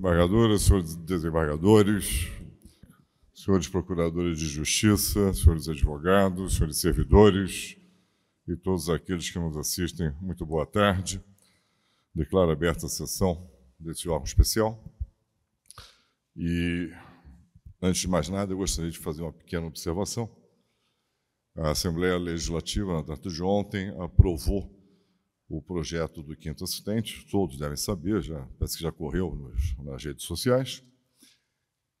Embargadoras, senhores desembargadores, senhores procuradores de justiça, senhores advogados, senhores servidores e todos aqueles que nos assistem, muito boa tarde. Declaro aberta a sessão desse órgão especial. E, antes de mais nada, eu gostaria de fazer uma pequena observação. A Assembleia Legislativa, na data de ontem, aprovou o projeto do Quinto Assistente, todos devem saber, já, parece que já correu nos, nas redes sociais.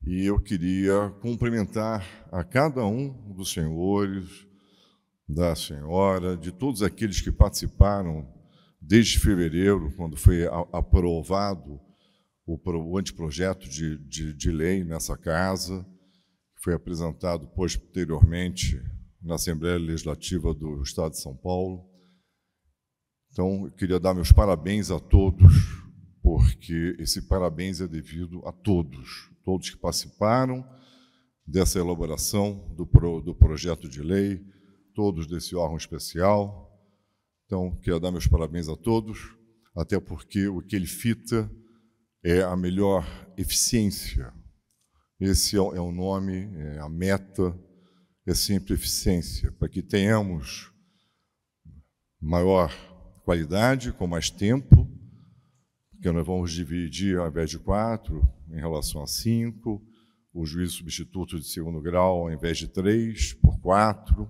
E eu queria cumprimentar a cada um dos senhores, da senhora, de todos aqueles que participaram desde fevereiro, quando foi aprovado o, o anteprojeto de, de, de lei nessa casa, que foi apresentado posteriormente na Assembleia Legislativa do Estado de São Paulo então, eu queria dar meus parabéns a todos, porque esse parabéns é devido a todos, todos que participaram dessa elaboração do, pro, do projeto de lei, todos desse órgão especial. Então, queria dar meus parabéns a todos, até porque o que ele fita é a melhor eficiência. Esse é o é nome, é a meta, é sempre eficiência, para que tenhamos maior qualidade, com mais tempo, porque nós vamos dividir, ao invés de quatro, em relação a cinco, o juiz substituto de segundo grau, ao invés de três, por quatro,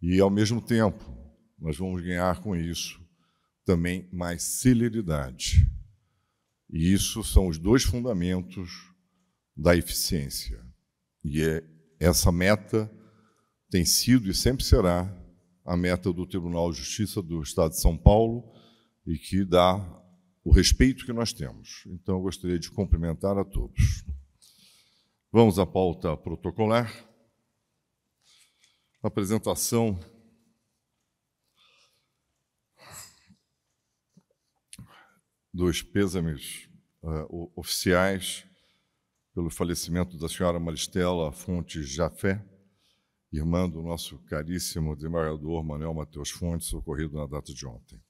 e, ao mesmo tempo, nós vamos ganhar com isso também mais celeridade. E isso são os dois fundamentos da eficiência. E é, essa meta tem sido e sempre será a meta do Tribunal de Justiça do Estado de São Paulo e que dá o respeito que nós temos. Então, eu gostaria de cumprimentar a todos. Vamos à pauta protocolar. Apresentação. Dos pêsames uh, oficiais pelo falecimento da senhora Maristela Fontes Jafé, irmã do nosso caríssimo desembargador Manuel Matheus Fontes, ocorrido na data de ontem.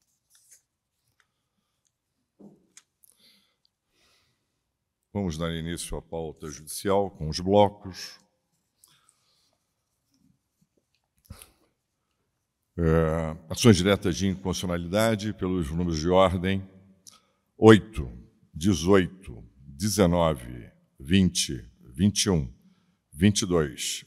Vamos dar início à pauta judicial com os blocos. É, ações diretas de inconstitucionalidade pelos números de ordem 8, 18, 19, 20, 21, 22,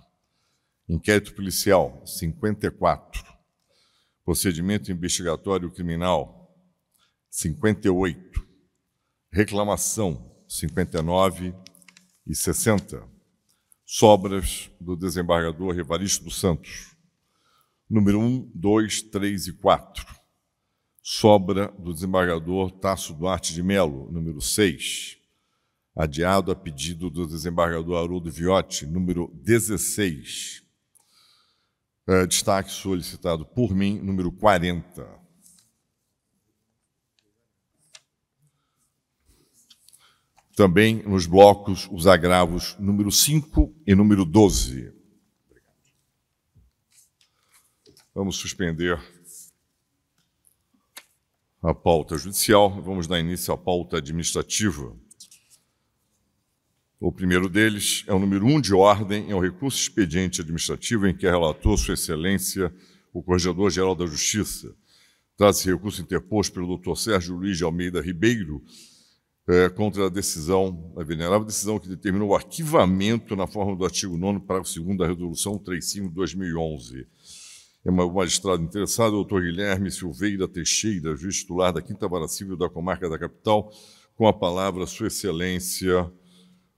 Inquérito policial, 54. Procedimento investigatório criminal, 58. Reclamação, 59 e 60. Sobras do desembargador Evaristo dos Santos, número 1, 2, 3 e 4. Sobra do desembargador Tasso Duarte de Melo, número 6 adiado a pedido do desembargador Haroldo Viotti, número 16. É, destaque solicitado por mim, número 40. Também nos blocos, os agravos número 5 e número 12. Vamos suspender a pauta judicial, vamos dar início à pauta administrativa. O primeiro deles é o número 1 um de ordem, é o recurso expediente administrativo em que é relator, Sua Excelência o Corregedor-Geral da Justiça. Trata-se recurso interposto pelo Dr. Sérgio Luiz de Almeida Ribeiro é, contra a decisão, a venerável decisão que determinou o arquivamento na forma do artigo 9, parágrafo 2 da Resolução 35 de 2011. É o magistrado interessado, o doutor Guilherme Silveira Teixeira, juiz titular da Quinta Vara Civil da Comarca da Capital, com a palavra Sua Excelência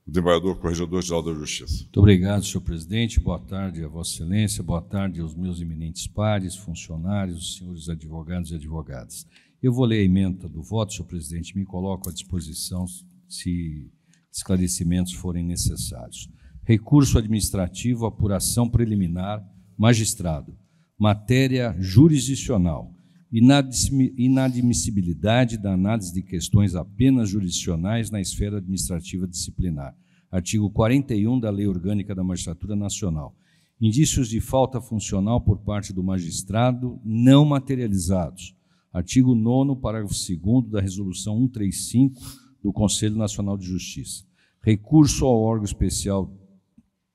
desembargador corregedor-geral da Justiça. Muito obrigado, senhor presidente. Boa tarde a Vossa Excelência, boa tarde aos meus eminentes pares, funcionários, senhores advogados e advogadas. Eu vou ler a emenda do voto, senhor presidente, me coloco à disposição se esclarecimentos forem necessários. Recurso administrativo, apuração preliminar, magistrado. Matéria jurisdicional inadmissibilidade da análise de questões apenas jurisdicionais na esfera administrativa disciplinar. Artigo 41 da Lei Orgânica da Magistratura Nacional. Indícios de falta funcional por parte do magistrado não materializados. Artigo 9, parágrafo 2 da Resolução 135 do Conselho Nacional de Justiça. Recurso ao órgão especial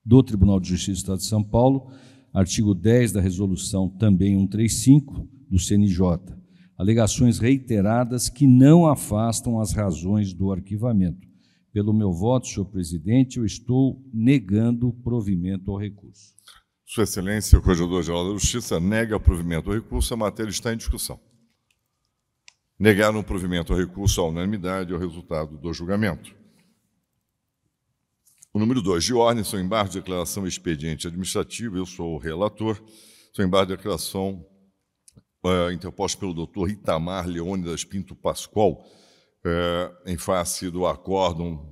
do Tribunal de Justiça do Estado de São Paulo. Artigo 10 da Resolução também 135 do CNJ, alegações reiteradas que não afastam as razões do arquivamento. Pelo meu voto, senhor presidente, eu estou negando provimento ao recurso. Sua Excelência, o Corregedor-Geral da Justiça nega provimento ao recurso, a matéria está em discussão. Negaram provimento ao recurso à unanimidade ao é resultado do julgamento. O número 2, de ordem, seu embargo de declaração expediente administrativo, eu sou o relator, seu embargo de declaração é, interposto interposta pelo doutor Itamar Leônidas Pinto Pascoal, é, em face do acórdão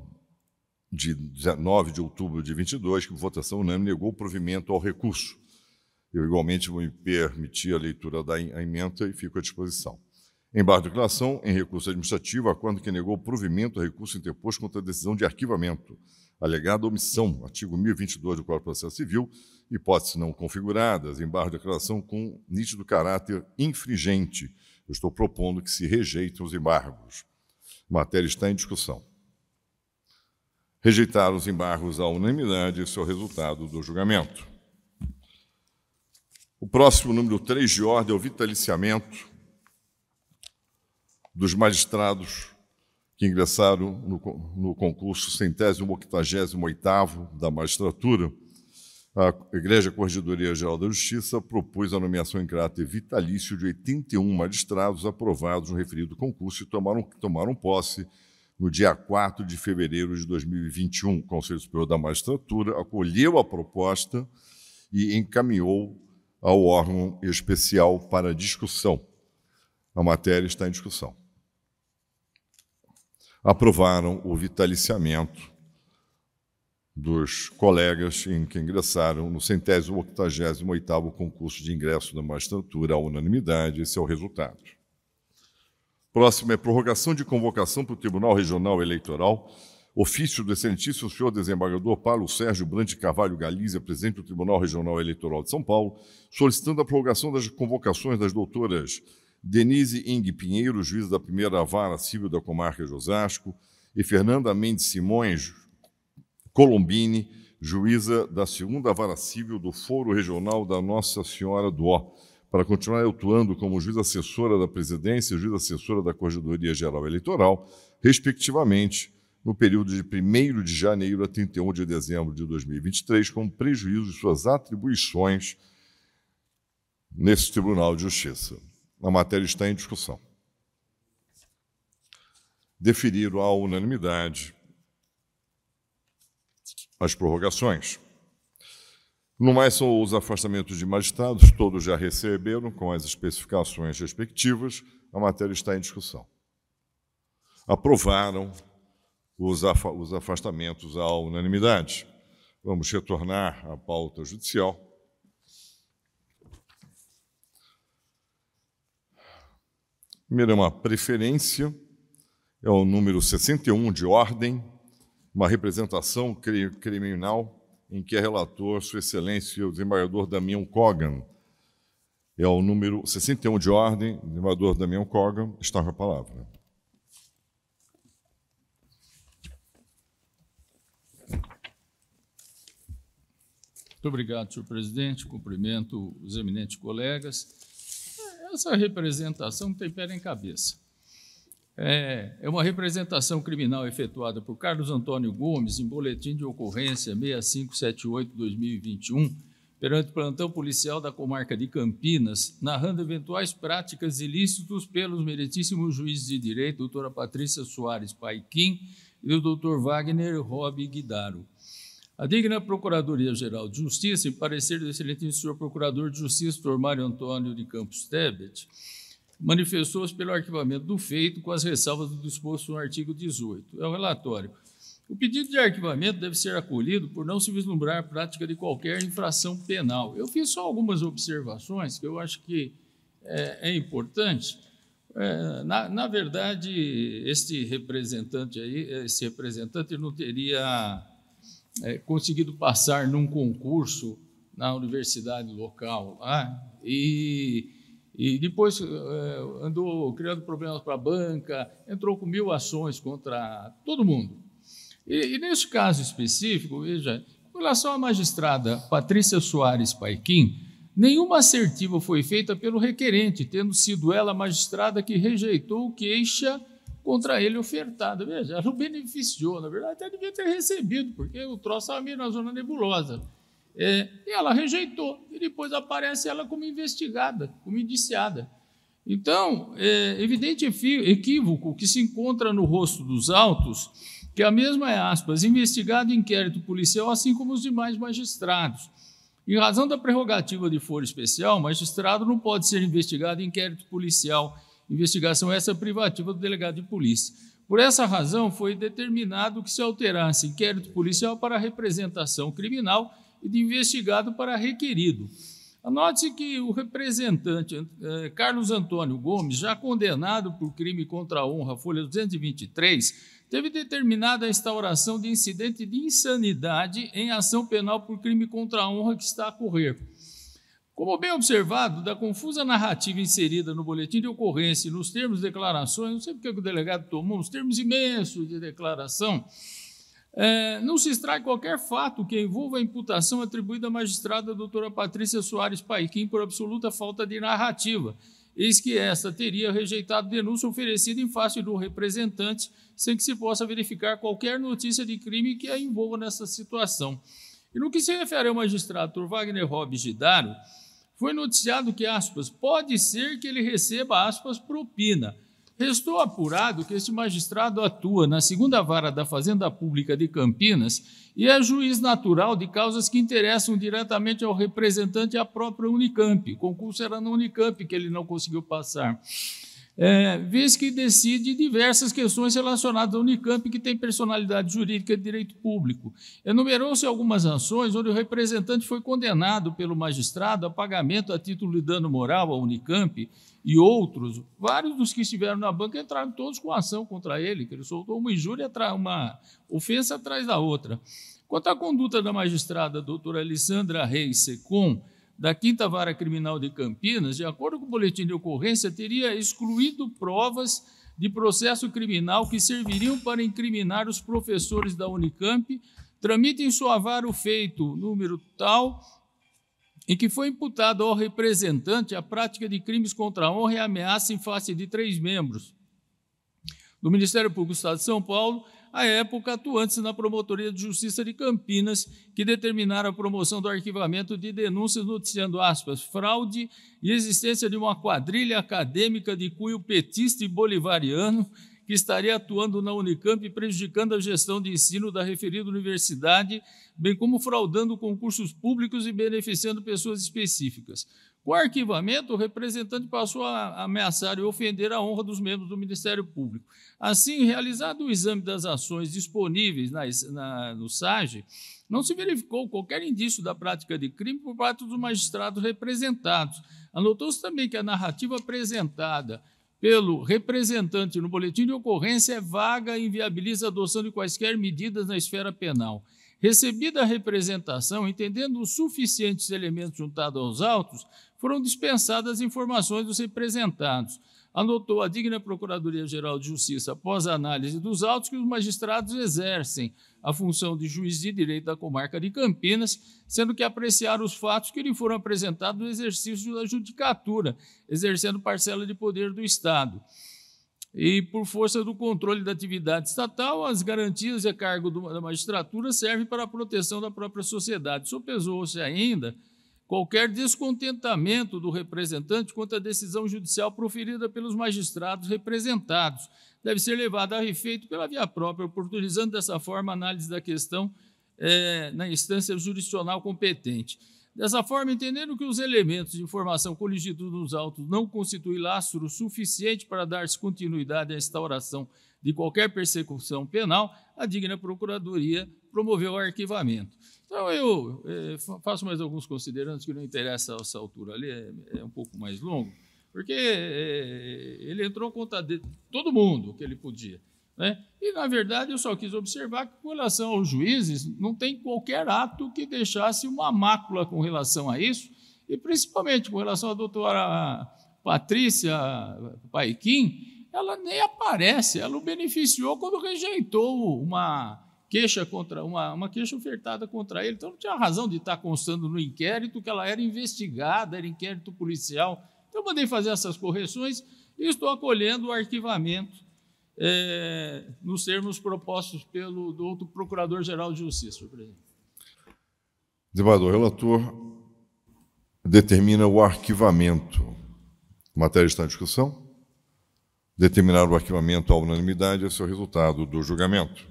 de 19 de outubro de 22, que votação unânime negou o provimento ao recurso. Eu igualmente vou me permitir a leitura da emenda e fico à disposição. Em barra de declaração, em recurso administrativo, acordo que negou o provimento ao recurso interposto contra a decisão de arquivamento alegada omissão, artigo 1022 do Código de Processo Civil, hipóteses não configuradas, embargo de declaração com nítido caráter infringente. Eu estou propondo que se rejeitem os embargos. A matéria está em discussão. Rejeitar os embargos à unanimidade, esse é o resultado do julgamento. O próximo, número 3 de ordem, é o vitaliciamento dos magistrados que ingressaram no, no concurso centésimo octagésimo oitavo da magistratura, a Igreja Corregedoria Geral da Justiça propôs a nomeação em caráter vitalício de 81 magistrados aprovados no referido concurso e tomaram, tomaram posse no dia 4 de fevereiro de 2021. O Conselho Superior da Magistratura acolheu a proposta e encaminhou ao órgão especial para discussão. A matéria está em discussão aprovaram o vitaliciamento dos colegas que ingressaram no centésimo octagésimo oitavo concurso de ingresso da magistratura à unanimidade. Esse é o resultado. Próximo é prorrogação de convocação para o Tribunal Regional Eleitoral. Ofício do excelentíssimo senhor desembargador Paulo Sérgio Brante Carvalho Galizia, presidente do Tribunal Regional Eleitoral de São Paulo, solicitando a prorrogação das convocações das doutoras Denise Ingue Pinheiro, juiz da primeira vara civil da comarca de Osasco, e Fernanda Mendes Simões Colombini, juíza da segunda vara civil do Foro Regional da Nossa Senhora do Ó. Para continuar atuando como juiz assessora da presidência e juiz assessora da Corregedoria Geral Eleitoral, respectivamente, no período de 1 de janeiro a 31 de dezembro de 2023, com prejuízo de suas atribuições nesse Tribunal de Justiça. A matéria está em discussão. Deferiram à unanimidade as prorrogações. No mais, são os afastamentos de magistrados, todos já receberam, com as especificações respectivas, a matéria está em discussão. Aprovaram os, afastamentos à unanimidade. Vamos retornar à pauta judicial Primeiro é uma preferência, é o número 61 de ordem, uma representação criminal em que é relator Sua Excelência o desembargador Damião Cogan. É o número 61 de ordem, o desembargador Damião Cogan está com a palavra. Muito obrigado, senhor presidente. Cumprimento os eminentes colegas. Essa representação tem pé na cabeça. É, é, uma representação criminal efetuada por Carlos Antônio Gomes em boletim de ocorrência 6578-2021 perante plantão policial da comarca de Campinas, narrando eventuais práticas ilícitos pelos meritíssimos juízes de direito, doutora Patrícia Soares Paiquim e o doutor Wagner Rob Guidaro. A digna Procuradoria-Geral de Justiça, em parecer do excelentíssimo senhor Procurador de Justiça, doutor Mário Antônio de Campos Tebet, manifestou-se pelo arquivamento do feito com as ressalvas do disposto no artigo 18. É o relatório. O pedido de arquivamento deve ser acolhido por não se vislumbrar a prática de qualquer infração penal. Eu fiz só algumas observações que eu acho que é, é importante. É, na, na, verdade, este representante aí, esse representante não teria é, conseguido passar num concurso na universidade local lá, né? e, e depois é, andou criando problemas para a banca, entrou com mil ações contra todo mundo. E, e nesse caso específico, veja, com relação à magistrada Patrícia Soares Paiquim, Nenhuma assertiva foi feita pelo requerente, tendo sido ela a magistrada que rejeitou queixa contra ele ofertada. Veja, ela não beneficiou, na verdade, até devia ter recebido, porque o troço estava é meio na zona nebulosa. É, e ela rejeitou, e depois aparece ela como investigada, como indiciada. Então, é evidente equívoco que se encontra no rosto dos autos, que a mesma é, aspas, investigado em inquérito policial, assim como os demais magistrados. Em razão da prerrogativa de foro especial, o magistrado não pode ser investigado em inquérito policial Investigação essa privativa do delegado de polícia. Por essa razão, foi determinado que se alterasse inquérito policial para representação criminal e de investigado para requerido. Anote que o representante eh, Carlos Antônio Gomes, já condenado por crime contra a honra, folha 223, teve determinada a instauração de incidente de insanidade em ação penal por crime contra a honra que está a ocorrer. Como bem observado, da confusa narrativa inserida no boletim de ocorrência e nos termos de declarações, não sei porque o delegado tomou uns termos imensos de declaração, é, não se extrai qualquer fato que envolva a imputação atribuída à magistrada doutora Patrícia Soares Paiquim por absoluta falta de narrativa, eis que esta teria rejeitado denúncia oferecida em face do representante, sem que se possa verificar qualquer notícia de crime que a envolva nessa situação. E no que se refere ao magistrado Wagner Robes Gidaro, foi noticiado que, aspas, pode ser que ele receba, aspas, propina. Restou apurado que este magistrado atua na segunda vara da Fazenda Pública de Campinas e é juiz natural de causas que interessam diretamente ao representante e à própria Unicamp. O concurso era na Unicamp que ele não conseguiu passar é, vez que decide diversas questões relacionadas à Unicamp, que tem personalidade jurídica de direito público. Enumerou-se algumas ações onde o representante foi condenado pelo magistrado a pagamento a título de dano moral à Unicamp e outros. Vários dos que estiveram na banca entraram todos com ação contra ele, que ele soltou uma injúria, uma ofensa atrás da outra. Quanto à conduta da magistrada doutora Alessandra Reis Secom, da Quinta Vara Criminal de Campinas, de acordo com o boletim de ocorrência, teria excluído provas de processo criminal que serviriam para incriminar os professores da Unicamp, tramita em sua vara o feito número tal em que foi imputado ao representante a prática de crimes contra a honra e ameaça em face de três membros do Ministério Público do Estado de São Paulo à época atuantes na Promotoria de Justiça de Campinas, que determinaram a promoção do arquivamento de denúncias noticiando aspas, fraude e existência de uma quadrilha acadêmica de cunho petista e bolivariano que estaria atuando na Unicamp e prejudicando a gestão de ensino da referida universidade, bem como fraudando concursos públicos e beneficiando pessoas específicas. Com o arquivamento, o representante passou a ameaçar e ofender a honra dos membros do Ministério Público. Assim, realizado o exame das ações disponíveis na, na, no SAGE, não se verificou qualquer indício da prática de crime por parte dos magistrados representados. Anotou-se também que a narrativa apresentada pelo representante no boletim de ocorrência é vaga e inviabiliza a adoção de quaisquer medidas na esfera penal. Recebida a representação, entendendo os suficientes elementos juntados aos autos, foram dispensadas informações dos representados. Anotou a digna Procuradoria-Geral de Justiça, após a análise dos autos, que os magistrados exercem a função de juiz de direito da comarca de Campinas, sendo que apreciar os fatos que lhe foram apresentados no exercício da judicatura, exercendo parcela de poder do Estado. E, por força do controle da atividade estatal, as garantias e a cargo da magistratura servem para a proteção da própria sociedade. Sopesou-se ainda Qualquer descontentamento do representante quanto à decisão judicial proferida pelos magistrados representados deve ser levado a efeito pela via própria, oportunizando dessa forma a análise da questão é, na instância jurisdicional competente. Dessa forma, entendendo que os elementos de informação coligidos nos autos não constituem lastro suficiente para dar-se continuidade à instauração de qualquer persecução penal, a digna Procuradoria promoveu o arquivamento. Então, eu eh, faço mais alguns considerandos que não interessa essa altura ali, é, é um pouco mais longo, porque eh, ele entrou contra todo mundo que ele podia. Né? E, na verdade, eu só quis observar que, com relação aos juízes, não tem qualquer ato que deixasse uma mácula com relação a isso, e principalmente com relação à doutora Patrícia Paiquim, ela nem aparece, ela o beneficiou quando rejeitou uma queixa contra uma, uma queixa ofertada contra ele. Então não tinha razão de estar constando no inquérito que ela era investigada, era inquérito policial. Então eu mandei fazer essas correções e estou acolhendo o arquivamento é, nos termos propostos pelo do outro Procurador-Geral de Justiça, senhor presidente. Debatedor, relator determina o arquivamento. matéria está em discussão. Determinar o arquivamento à unanimidade é seu resultado do julgamento.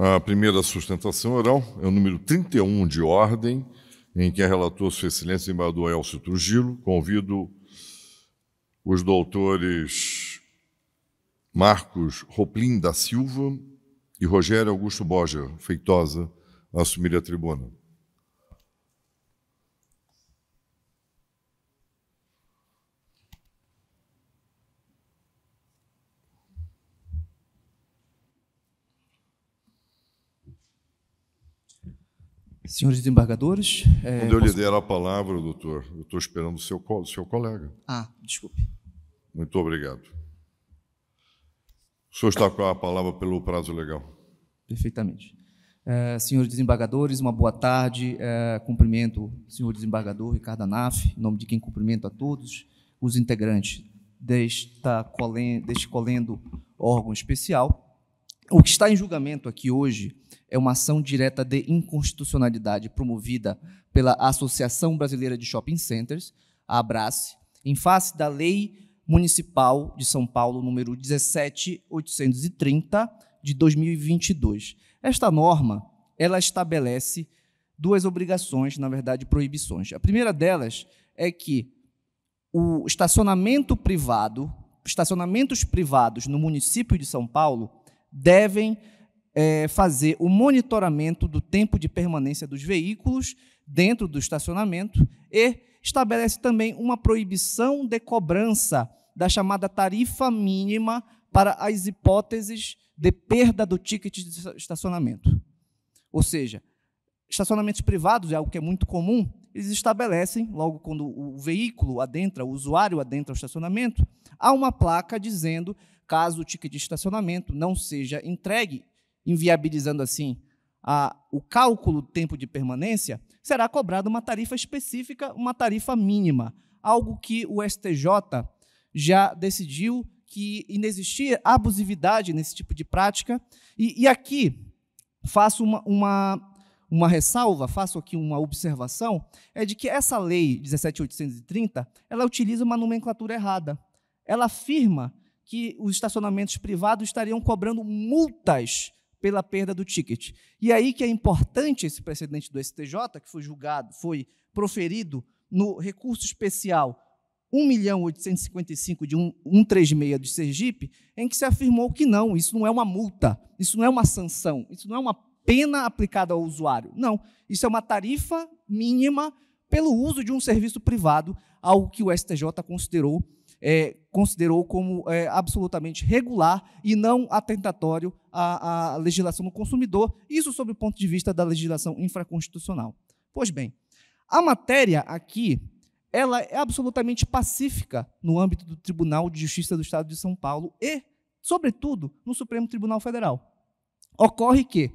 A primeira sustentação oral é o número 31 de ordem, em que a relator Sua Excelência Embaixador Elcio Trujillo. Convido os doutores Marcos Roplin da Silva e Rogério Augusto Borja Feitosa a assumir a tribuna. Senhores desembargadores. É, Quando eu posso... lhe der a palavra, doutor, eu estou esperando o seu, seu colega. Ah, desculpe. Muito obrigado. O senhor está com a palavra pelo prazo legal. Perfeitamente. É, senhores desembargadores, uma boa tarde. É, cumprimento o senhor desembargador Ricardo Anaf, em nome de quem cumprimento a todos os integrantes desta, deste colendo órgão especial. O que está em julgamento aqui hoje é uma ação direta de inconstitucionalidade promovida pela Associação Brasileira de Shopping Centers, a ABRACE, em face da Lei Municipal de São Paulo número 17830 de 2022. Esta norma, ela estabelece duas obrigações, na verdade, proibições. A primeira delas é que o estacionamento privado, estacionamentos privados no município de São Paulo devem é, fazer o monitoramento do tempo de permanência dos veículos dentro do estacionamento e estabelece também uma proibição de cobrança da chamada tarifa mínima para as hipóteses de perda do ticket de estacionamento. Ou seja, estacionamentos privados, é algo que é muito comum, eles estabelecem, logo quando o veículo adentra, o usuário adentra o estacionamento, há uma placa dizendo caso o ticket de estacionamento não seja entregue, inviabilizando assim a, o cálculo do tempo de permanência, será cobrada uma tarifa específica, uma tarifa mínima, algo que o STJ já decidiu que inexistia abusividade nesse tipo de prática. E, e aqui faço uma, uma, uma, ressalva, faço aqui uma observação, é de que essa lei 17.830, ela utiliza uma nomenclatura errada. Ela afirma que os estacionamentos privados estariam cobrando multas pela perda do ticket. E aí que é importante esse precedente do STJ, que foi julgado, foi proferido no recurso especial 1.855 de 136 de Sergipe, em que se afirmou que não, isso não é uma multa, isso não é uma sanção, isso não é uma pena aplicada ao usuário. Não, isso é uma tarifa mínima pelo uso de um serviço privado, algo que o STJ considerou é, considerou como é, absolutamente regular e não atentatório à, à legislação do consumidor, isso sob o ponto de vista da legislação infraconstitucional. Pois bem, a matéria aqui ela é absolutamente pacífica no âmbito do Tribunal de Justiça do Estado de São Paulo e, sobretudo, no Supremo Tribunal Federal. Ocorre que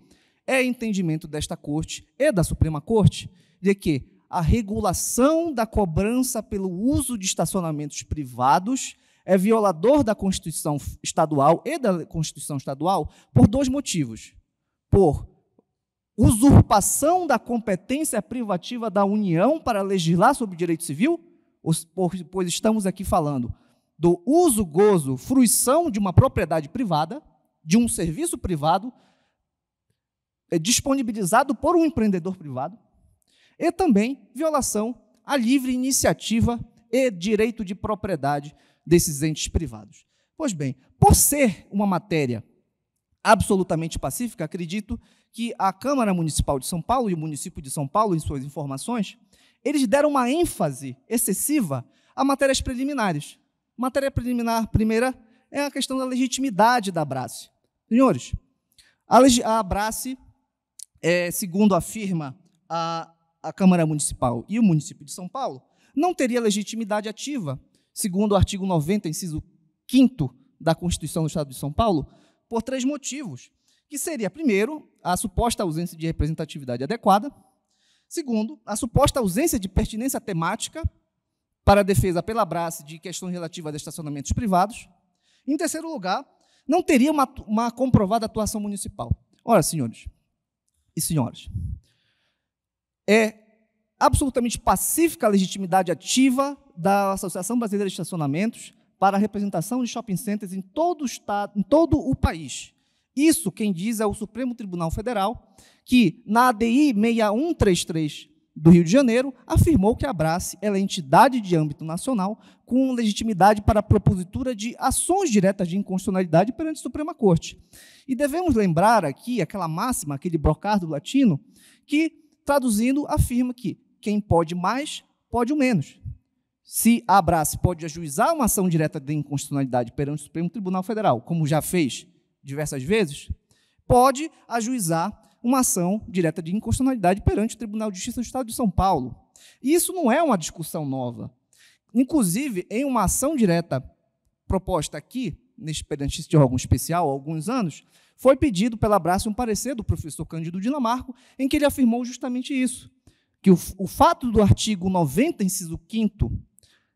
é entendimento desta Corte e da Suprema Corte de que a regulação da cobrança pelo uso de estacionamentos privados é violador da Constituição Estadual e da Constituição Estadual por dois motivos. Por usurpação da competência privativa da União para legislar sobre direito civil, pois estamos aqui falando do uso, gozo, fruição de uma propriedade privada, de um serviço privado, é, disponibilizado por um empreendedor privado e também violação à livre iniciativa e direito de propriedade desses entes privados. Pois bem, por ser uma matéria absolutamente pacífica, acredito que a Câmara Municipal de São Paulo e o município de São Paulo, em suas informações, eles deram uma ênfase excessiva a matérias preliminares. Matéria preliminar, primeira, é a questão da legitimidade da Abrace. Senhores, a, a Abrace, é, segundo afirma a a Câmara Municipal e o município de São Paulo, não teria legitimidade ativa, segundo o artigo 90, inciso 5 da Constituição do Estado de São Paulo, por três motivos, que seria, primeiro, a suposta ausência de representatividade adequada, segundo, a suposta ausência de pertinência temática para a defesa pela Brás de questões relativas a estacionamentos privados, em terceiro lugar, não teria uma, uma comprovada atuação municipal. Ora, senhores e senhoras, é absolutamente pacífica a legitimidade ativa da Associação Brasileira de Estacionamentos para a representação de shopping centers em todo o estado, em todo o país. Isso quem diz é o Supremo Tribunal Federal, que na ADI 6133 do Rio de Janeiro, afirmou que a Abrace é entidade de âmbito nacional com legitimidade para a propositura de ações diretas de inconstitucionalidade perante a Suprema Corte. E devemos lembrar aqui aquela máxima, aquele brocado latino, que traduzindo, afirma que quem pode mais, pode o menos. Se a Abras pode ajuizar uma ação direta de inconstitucionalidade perante o Supremo Tribunal Federal, como já fez diversas vezes, pode ajuizar uma ação direta de inconstitucionalidade perante o Tribunal de Justiça do Estado de São Paulo. E isso não é uma discussão nova. Inclusive, em uma ação direta proposta aqui, neste perante esse órgão especial, há alguns anos, foi pedido pela Abraço um parecer do professor Cândido Dinamarco, em que ele afirmou justamente isso, que o, o fato do artigo 90, inciso 5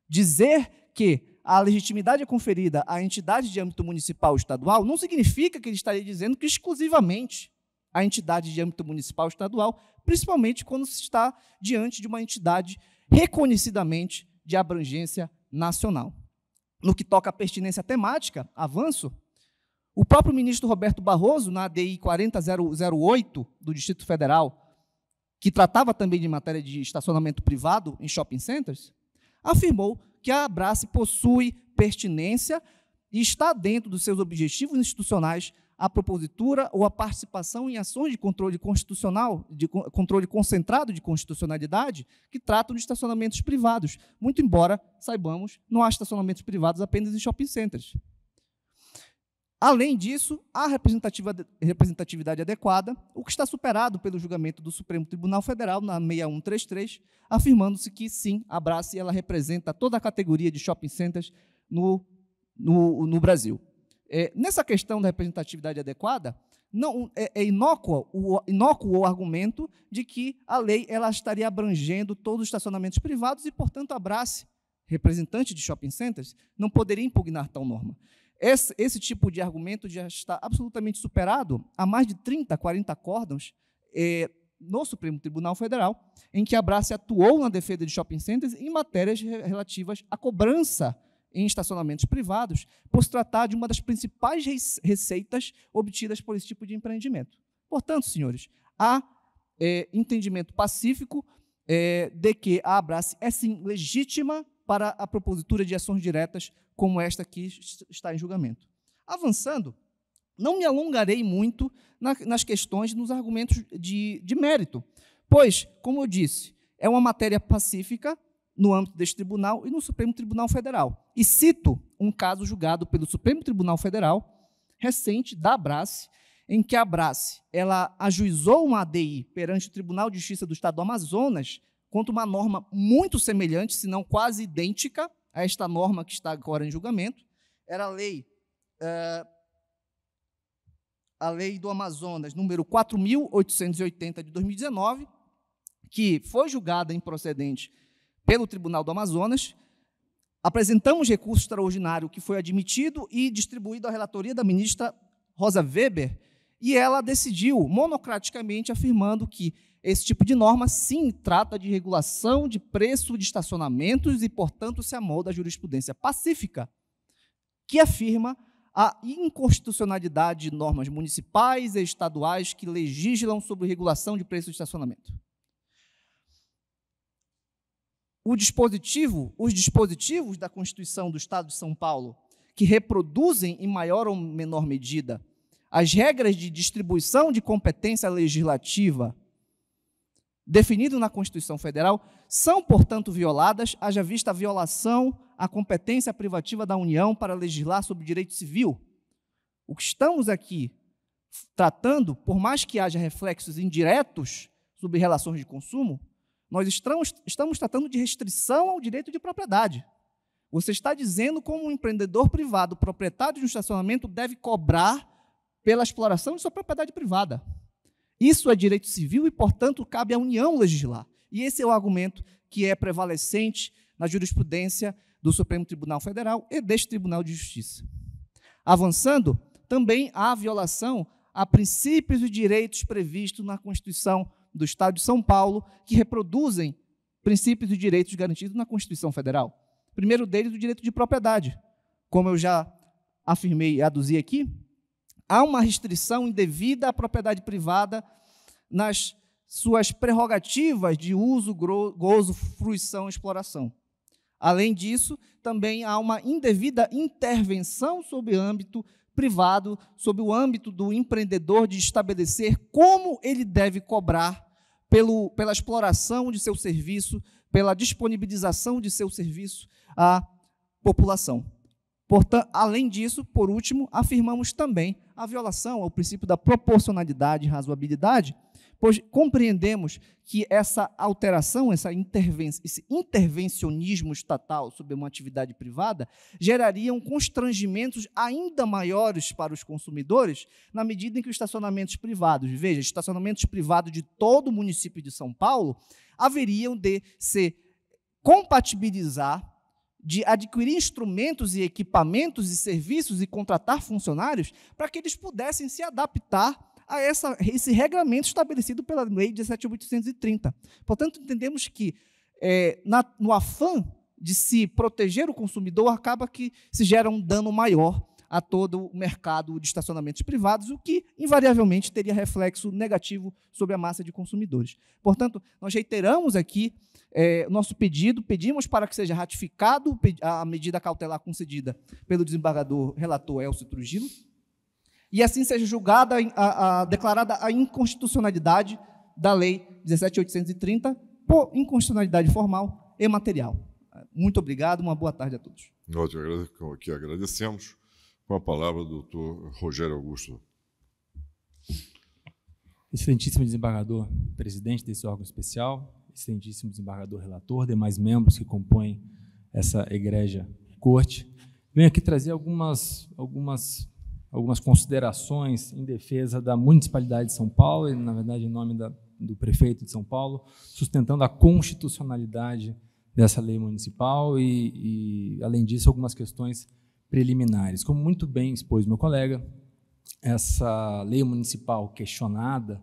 dizer que a legitimidade é conferida à entidade de âmbito municipal ou estadual, não significa que ele estaria dizendo que exclusivamente a entidade de âmbito municipal ou estadual, principalmente quando se está diante de uma entidade reconhecidamente de abrangência nacional. No que toca à pertinência temática, avanço, o próprio ministro Roberto Barroso, na ADI 40008 do Distrito Federal, que tratava também de matéria de estacionamento privado em shopping centers, afirmou que a Abrace possui pertinência e está dentro dos seus objetivos institucionais a propositura ou a participação em ações de controle constitucional, de controle concentrado de constitucionalidade, que tratam de estacionamentos privados, muito embora saibamos, não há estacionamentos privados apenas em shopping centers. Além disso, há representatividade adequada, o que está superado pelo julgamento do Supremo Tribunal Federal na 6133, afirmando-se que sim, a e ela representa toda a categoria de shopping centers no, no, no Brasil. É, nessa questão da representatividade adequada, não é, é inócuo, o, inócuo o argumento de que a lei ela estaria abrangendo todos os estacionamentos privados e, portanto, a representante de shopping centers, não poderia impugnar tal norma. Esse, esse tipo de argumento já está absolutamente superado há mais de 30, 40 acórdãos no Supremo Tribunal Federal, em que a Brasse atuou na defesa de shopping centers em matérias relativas à cobrança em estacionamentos privados, por se tratar de uma das principais receitas obtidas por esse tipo de empreendimento. Portanto, senhores, há é, entendimento pacífico é, de que a Abrace é sim legítima para a propositura de ações diretas como esta que está em julgamento. Avançando, não me alongarei muito nas questões, nos argumentos de, de mérito, pois, como eu disse, é uma matéria pacífica no âmbito deste tribunal e no Supremo Tribunal Federal. E cito um caso julgado pelo Supremo Tribunal Federal, recente, da Abrace, em que a Abrace ela ajuizou uma ADI perante o Tribunal de Justiça do Estado do Amazonas contra uma norma muito semelhante, se não quase idêntica, a esta norma que está agora em julgamento, era a lei, é, a lei do Amazonas, número 4.880 de 2019, que foi julgada improcedente pelo Tribunal do Amazonas, apresentamos recurso extraordinário que foi admitido e distribuído à relatoria da ministra Rosa Weber, e ela decidiu monocraticamente afirmando que esse tipo de norma, sim, trata de regulação de preço de estacionamentos e, portanto, se amolda à jurisprudência pacífica, que afirma a inconstitucionalidade de normas municipais e estaduais que legislam sobre regulação de preço de estacionamento. O dispositivo, os dispositivos da Constituição do Estado de São Paulo, que reproduzem em maior ou menor medida as regras de distribuição de competência legislativa definido na Constituição Federal, são, portanto, violadas, haja vista a violação à competência privativa da União para legislar sobre direito civil. O que estamos aqui tratando, por mais que haja reflexos indiretos sobre relações de consumo, nós estamos, estamos tratando de restrição ao direito de propriedade. Você está dizendo como um empreendedor privado, proprietário de um estacionamento, deve cobrar pela exploração de sua propriedade privada. Isso é direito civil e, portanto, cabe à União legislar. E esse é o argumento que é prevalecente na jurisprudência do Supremo Tribunal Federal e deste Tribunal de Justiça. Avançando, também há violação a princípios e direitos previstos na Constituição do Estado de São Paulo, que reproduzem princípios e direitos garantidos na Constituição Federal. O primeiro deles, o direito de propriedade. Como eu já afirmei e aduzi aqui, há uma restrição indevida à propriedade privada nas suas prerrogativas de uso, gozo, fruição e exploração. Além disso, também há uma indevida intervenção sobre âmbito privado, sobre o âmbito do empreendedor de estabelecer como ele deve cobrar pelo, pela exploração de seu serviço, pela disponibilização de seu serviço à população. Portanto, além disso, por último, afirmamos também a violação ao princípio da proporcionalidade e razoabilidade, pois compreendemos que essa alteração, essa interven esse intervencionismo estatal sobre uma atividade privada, gerariam constrangimentos ainda maiores para os consumidores, na medida em que os estacionamentos privados, veja, estacionamentos privados de todo o município de São Paulo, haveriam de se compatibilizar de adquirir instrumentos e equipamentos e serviços e contratar funcionários para que eles pudessem se adaptar a essa, esse regulamento estabelecido pela Lei 17.830. Portanto, entendemos que, é, na, no afã de se proteger o consumidor, acaba que se gera um dano maior a todo o mercado de estacionamentos privados, o que invariavelmente teria reflexo negativo sobre a massa de consumidores. Portanto, nós reiteramos aqui é, nosso pedido, pedimos para que seja ratificado a medida cautelar concedida pelo desembargador relator Elcio Trujillo, e assim seja julgada, a, a, declarada a inconstitucionalidade da Lei 17.830, por inconstitucionalidade formal e material. Muito obrigado, uma boa tarde a todos. Nós que agradecemos. Com a palavra, doutor Rogério Augusto. Excelentíssimo desembargador, presidente desse órgão especial, excelentíssimo desembargador relator, demais membros que compõem essa egrégia corte, venho aqui trazer algumas, algumas, algumas considerações em defesa da Municipalidade de São Paulo, e, na verdade, em nome da, do prefeito de São Paulo, sustentando a constitucionalidade dessa lei municipal e, e além disso, algumas questões preliminares. Como muito bem expôs meu colega, essa lei municipal questionada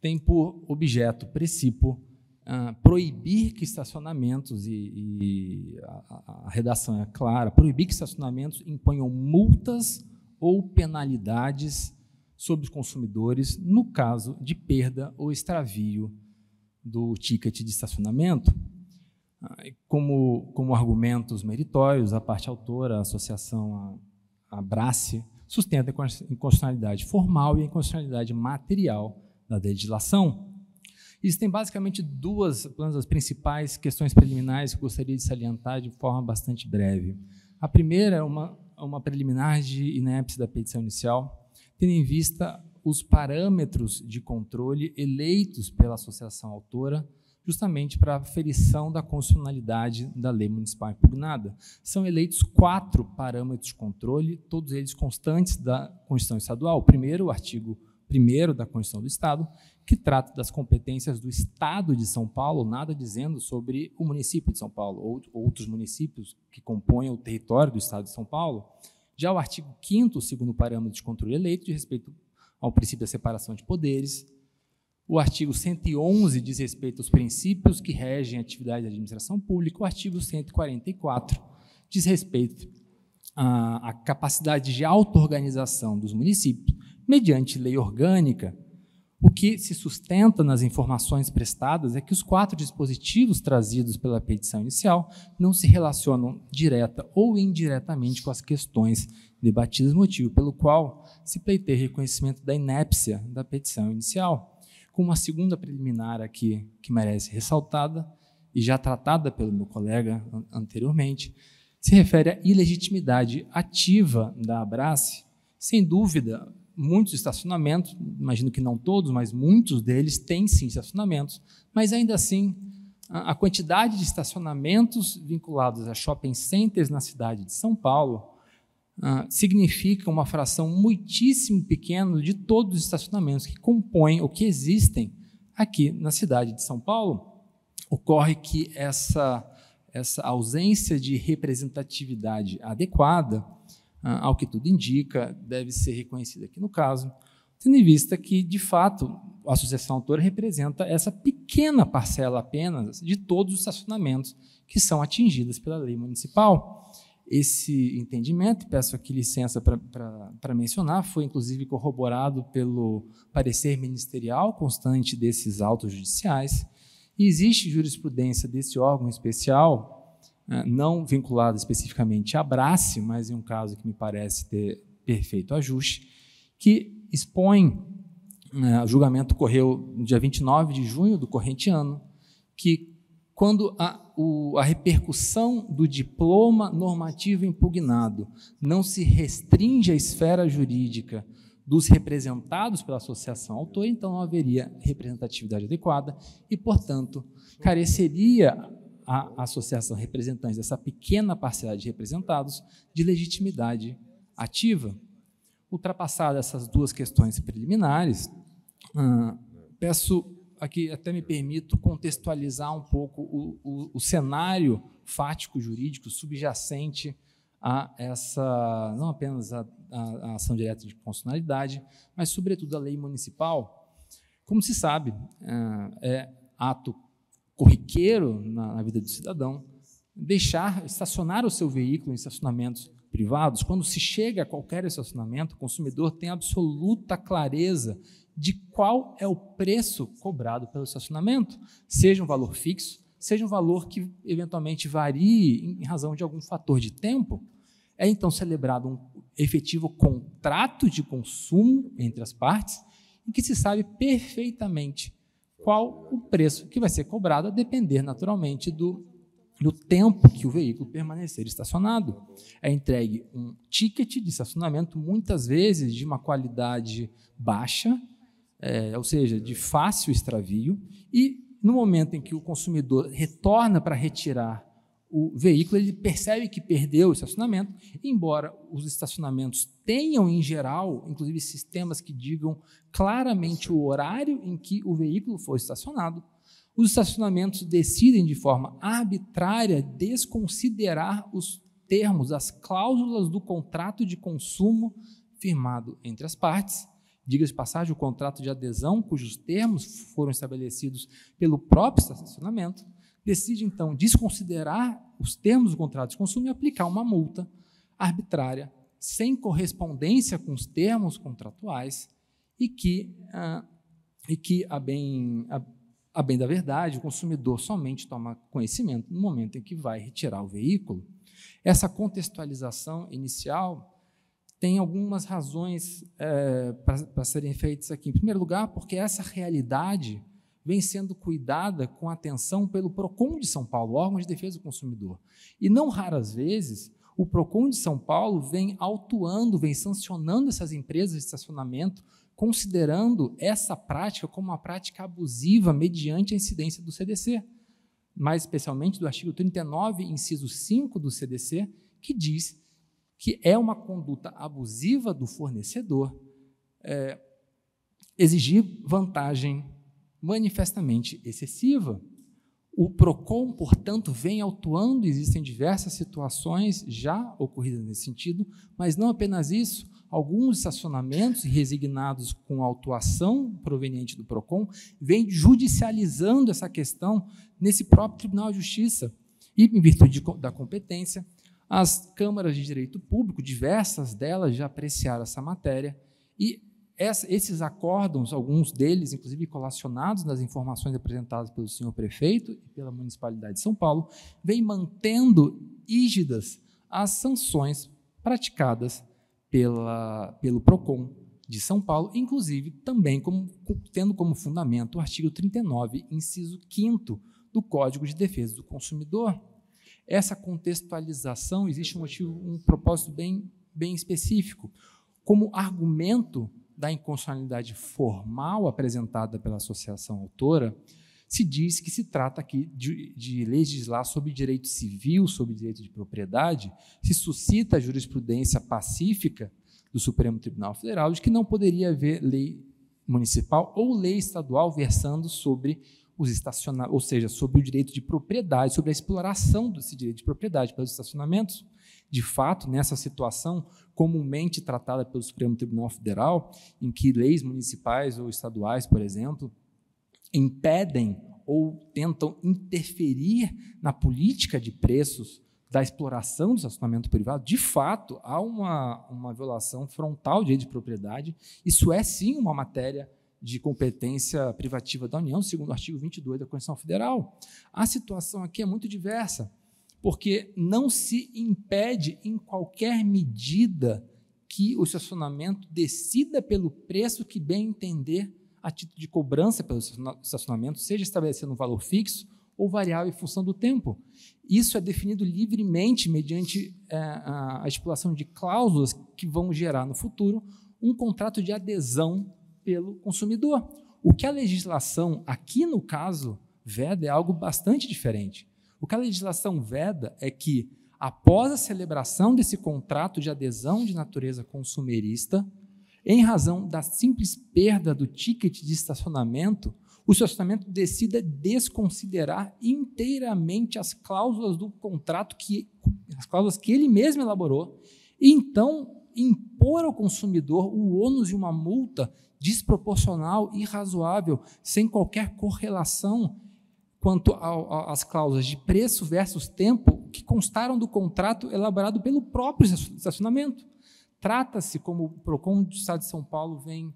tem por objeto, princípio, ah, proibir que estacionamentos, e, e a, a, redação é clara, proibir que estacionamentos imponham multas ou penalidades sobre os consumidores no caso de perda ou extravio do ticket de estacionamento. Ah, como, como argumentos meritórios, a parte autora, a associação a Abrace, sustenta a inconstitucionalidade formal e a inconstitucionalidade material da legislação, Existem basicamente duas das principais questões preliminares que eu gostaria de salientar de forma bastante breve. A primeira é uma, uma preliminar de inépcia da petição inicial, tendo em vista os parâmetros de controle eleitos pela associação autora, justamente para aferição da constitucionalidade da lei municipal impugnada. São eleitos quatro parâmetros de controle, todos eles constantes da Constituição Estadual. O primeiro, o artigo primeiro da Constituição do Estado, que trata das competências do Estado de São Paulo, nada dizendo sobre o município de São Paulo ou outros municípios que compõem o território do Estado de São Paulo. Já o artigo 5 segundo parâmetro de controle eleito, de respeito ao princípio da separação de poderes. O artigo 111 diz respeito aos princípios que regem a atividade da administração pública. O artigo 144 diz respeito à capacidade de auto-organização dos municípios mediante lei orgânica, o que se sustenta nas informações prestadas é que os quatro dispositivos trazidos pela petição inicial não se relacionam direta ou indiretamente com as questões debatidas, motivo pelo qual se pleiteia reconhecimento da inépcia da petição inicial. Com uma segunda preliminar aqui que merece ressaltada e já tratada pelo meu colega anteriormente, se refere à ilegitimidade ativa da Abrace, sem dúvida, muitos estacionamentos, imagino que não todos, mas muitos deles têm sim estacionamentos, mas ainda assim a quantidade de estacionamentos vinculados a shopping centers na cidade de São Paulo uh, significa uma fração muitíssimo pequena de todos os estacionamentos que compõem ou que existem aqui na cidade de São Paulo. Ocorre que essa, essa ausência de representatividade adequada ah, ao que tudo indica, deve ser reconhecida aqui no caso, tendo em vista que, de fato, a associação autora representa essa pequena parcela apenas de todos os estacionamentos que são atingidos pela lei municipal. Esse entendimento, peço aqui licença para mencionar, foi inclusive corroborado pelo parecer ministerial constante desses autos judiciais. E existe jurisprudência desse órgão especial, né, não vinculado especificamente a Brasse, mas em um caso que me parece ter perfeito ajuste, que expõe, né, o julgamento ocorreu no dia 29 de junho do corrente ano, que quando a, o, a repercussão do diploma normativo impugnado não se restringe à esfera jurídica dos representados pela associação autor, então não haveria representatividade adequada e, portanto, careceria à associação representantes dessa pequena parcela de representados de legitimidade ativa. Ultrapassadas essas duas questões preliminares, ah, peço aqui até me permito contextualizar um pouco o, o, o cenário fático jurídico subjacente a essa, não apenas a, a, a, ação direta de constitucionalidade, mas, sobretudo, a lei municipal. Como se sabe, ah, é ato corriqueiro na, na vida do cidadão, deixar, estacionar o seu veículo em estacionamentos privados, quando se chega a qualquer estacionamento, o consumidor tem absoluta clareza de qual é o preço cobrado pelo estacionamento, seja um valor fixo, seja um valor que eventualmente varie em razão de algum fator de tempo, é então celebrado um efetivo contrato de consumo entre as partes, em que se sabe perfeitamente qual o preço que vai ser cobrado, a depender naturalmente do, do tempo que o veículo permanecer estacionado. É entregue um ticket de estacionamento, muitas vezes de uma qualidade baixa, é, ou seja, de fácil extravio, e no momento em que o consumidor retorna para retirar o veículo ele percebe que perdeu o estacionamento, embora os estacionamentos tenham, em geral, inclusive sistemas que digam claramente o horário em que o veículo foi estacionado, os estacionamentos decidem de forma arbitrária desconsiderar os termos, as cláusulas do contrato de consumo firmado entre as partes. Diga-se passagem, o contrato de adesão, cujos termos foram estabelecidos pelo próprio estacionamento decide, então, desconsiderar os termos do contrato de consumo e aplicar uma multa arbitrária sem correspondência com os termos contratuais e que, ah, e que a, bem, a, a bem da verdade, o consumidor somente toma conhecimento no momento em que vai retirar o veículo. Essa contextualização inicial tem algumas razões é, eh, para serem feitas aqui. Em primeiro lugar, porque essa realidade vem sendo cuidada com atenção pelo PROCON de São Paulo, órgão de defesa do consumidor. E não raras vezes, o PROCON de São Paulo vem autuando, vem sancionando essas empresas de estacionamento, considerando essa prática como uma prática abusiva mediante a incidência do CDC, mais especialmente do artigo 39, inciso 5 do CDC, que diz que é uma conduta abusiva do fornecedor é, exigir vantagem manifestamente excessiva. O PROCON, portanto, vem autuando, existem diversas situações já ocorridas nesse sentido, mas não apenas isso, alguns estacionamentos resignados com autuação proveniente do PROCON vêm judicializando essa questão nesse próprio Tribunal de Justiça. E, em virtude de, da competência, as câmaras de direito público, diversas delas, já apreciaram essa matéria e esses acórdons, alguns deles, inclusive colacionados nas informações apresentadas pelo senhor prefeito e pela Municipalidade de São Paulo, vem mantendo rígidas as sanções praticadas pela, pelo PROCON de São Paulo, inclusive também como, tendo como fundamento o artigo 39, inciso 5 do Código de Defesa do Consumidor. Essa contextualização existe um motivo, um propósito bem, bem específico. Como argumento da inconstitucionalidade formal apresentada pela associação autora, se diz que se trata aqui de, de, legislar sobre direito civil, sobre direito de propriedade, se suscita a jurisprudência pacífica do Supremo Tribunal Federal de que não poderia haver lei municipal ou lei estadual versando sobre os estacionamentos, ou seja, sobre o direito de propriedade, sobre a exploração desse direito de propriedade pelos estacionamentos, de fato, nessa situação comumente tratada pelo Supremo Tribunal Federal, em que leis municipais ou estaduais, por exemplo, impedem ou tentam interferir na política de preços da exploração do estacionamento privado, de fato, há uma, uma violação frontal de direito de propriedade. Isso é, sim, uma matéria de competência privativa da União, segundo o artigo 22 da Constituição Federal. A situação aqui é muito diversa porque não se impede em qualquer medida que o estacionamento decida pelo preço que bem entender a título de cobrança pelo estacionamento, seja estabelecendo um valor fixo ou variável em função do tempo. Isso é definido livremente mediante é, a estipulação de cláusulas que vão gerar no futuro um contrato de adesão pelo consumidor. O que a legislação, aqui no caso, veda é algo bastante diferente. O que a legislação veda é que, após a celebração desse contrato de adesão de natureza consumerista, em razão da simples perda do ticket de estacionamento, o estacionamento decida desconsiderar inteiramente as cláusulas do contrato que as cláusulas que ele mesmo elaborou, e então impor ao consumidor o ônus de uma multa desproporcional e razoável, sem qualquer correlação quanto às cláusulas de preço versus tempo que constaram do contrato elaborado pelo próprio estacionamento. Trata-se, como o PROCON do Estado de São Paulo vem,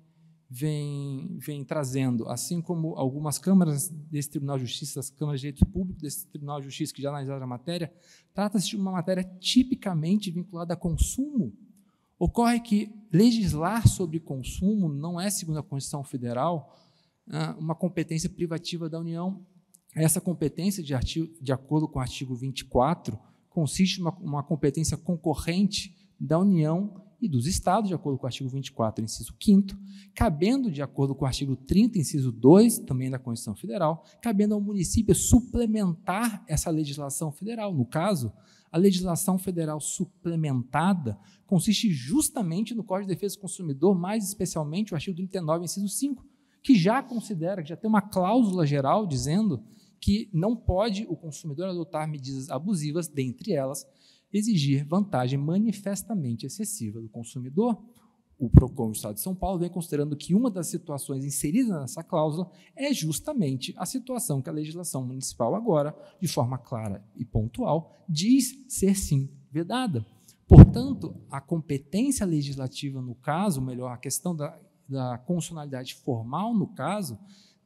vem, vem trazendo, assim como algumas câmaras desse Tribunal de Justiça, as câmaras de Direito Público desse Tribunal de Justiça que já analisaram a matéria, trata-se de uma matéria tipicamente vinculada a consumo. Ocorre que legislar sobre consumo não é, segundo a Constituição Federal, ah, uma competência privativa da União, essa competência, de, artigo, de acordo com o artigo 24, consiste em uma, uma competência concorrente da União e dos Estados, de acordo com o artigo 24, inciso 5, cabendo, de acordo com o artigo 30, inciso 2, também da Constituição Federal, cabendo ao município suplementar essa legislação federal. No caso, a legislação federal suplementada consiste justamente no Código de Defesa do Consumidor, mais especialmente o artigo 39, inciso 5, que já considera, que já tem uma cláusula geral dizendo que não pode o consumidor adotar medidas abusivas, dentre elas, exigir vantagem manifestamente excessiva do consumidor. O PROCON do Estado de São Paulo vem considerando que uma das situações inseridas nessa cláusula é justamente a situação que a legislação municipal agora, de forma clara e pontual, diz ser sim vedada. Portanto, a competência legislativa no caso, melhor, a questão da, da constitucionalidade formal no caso,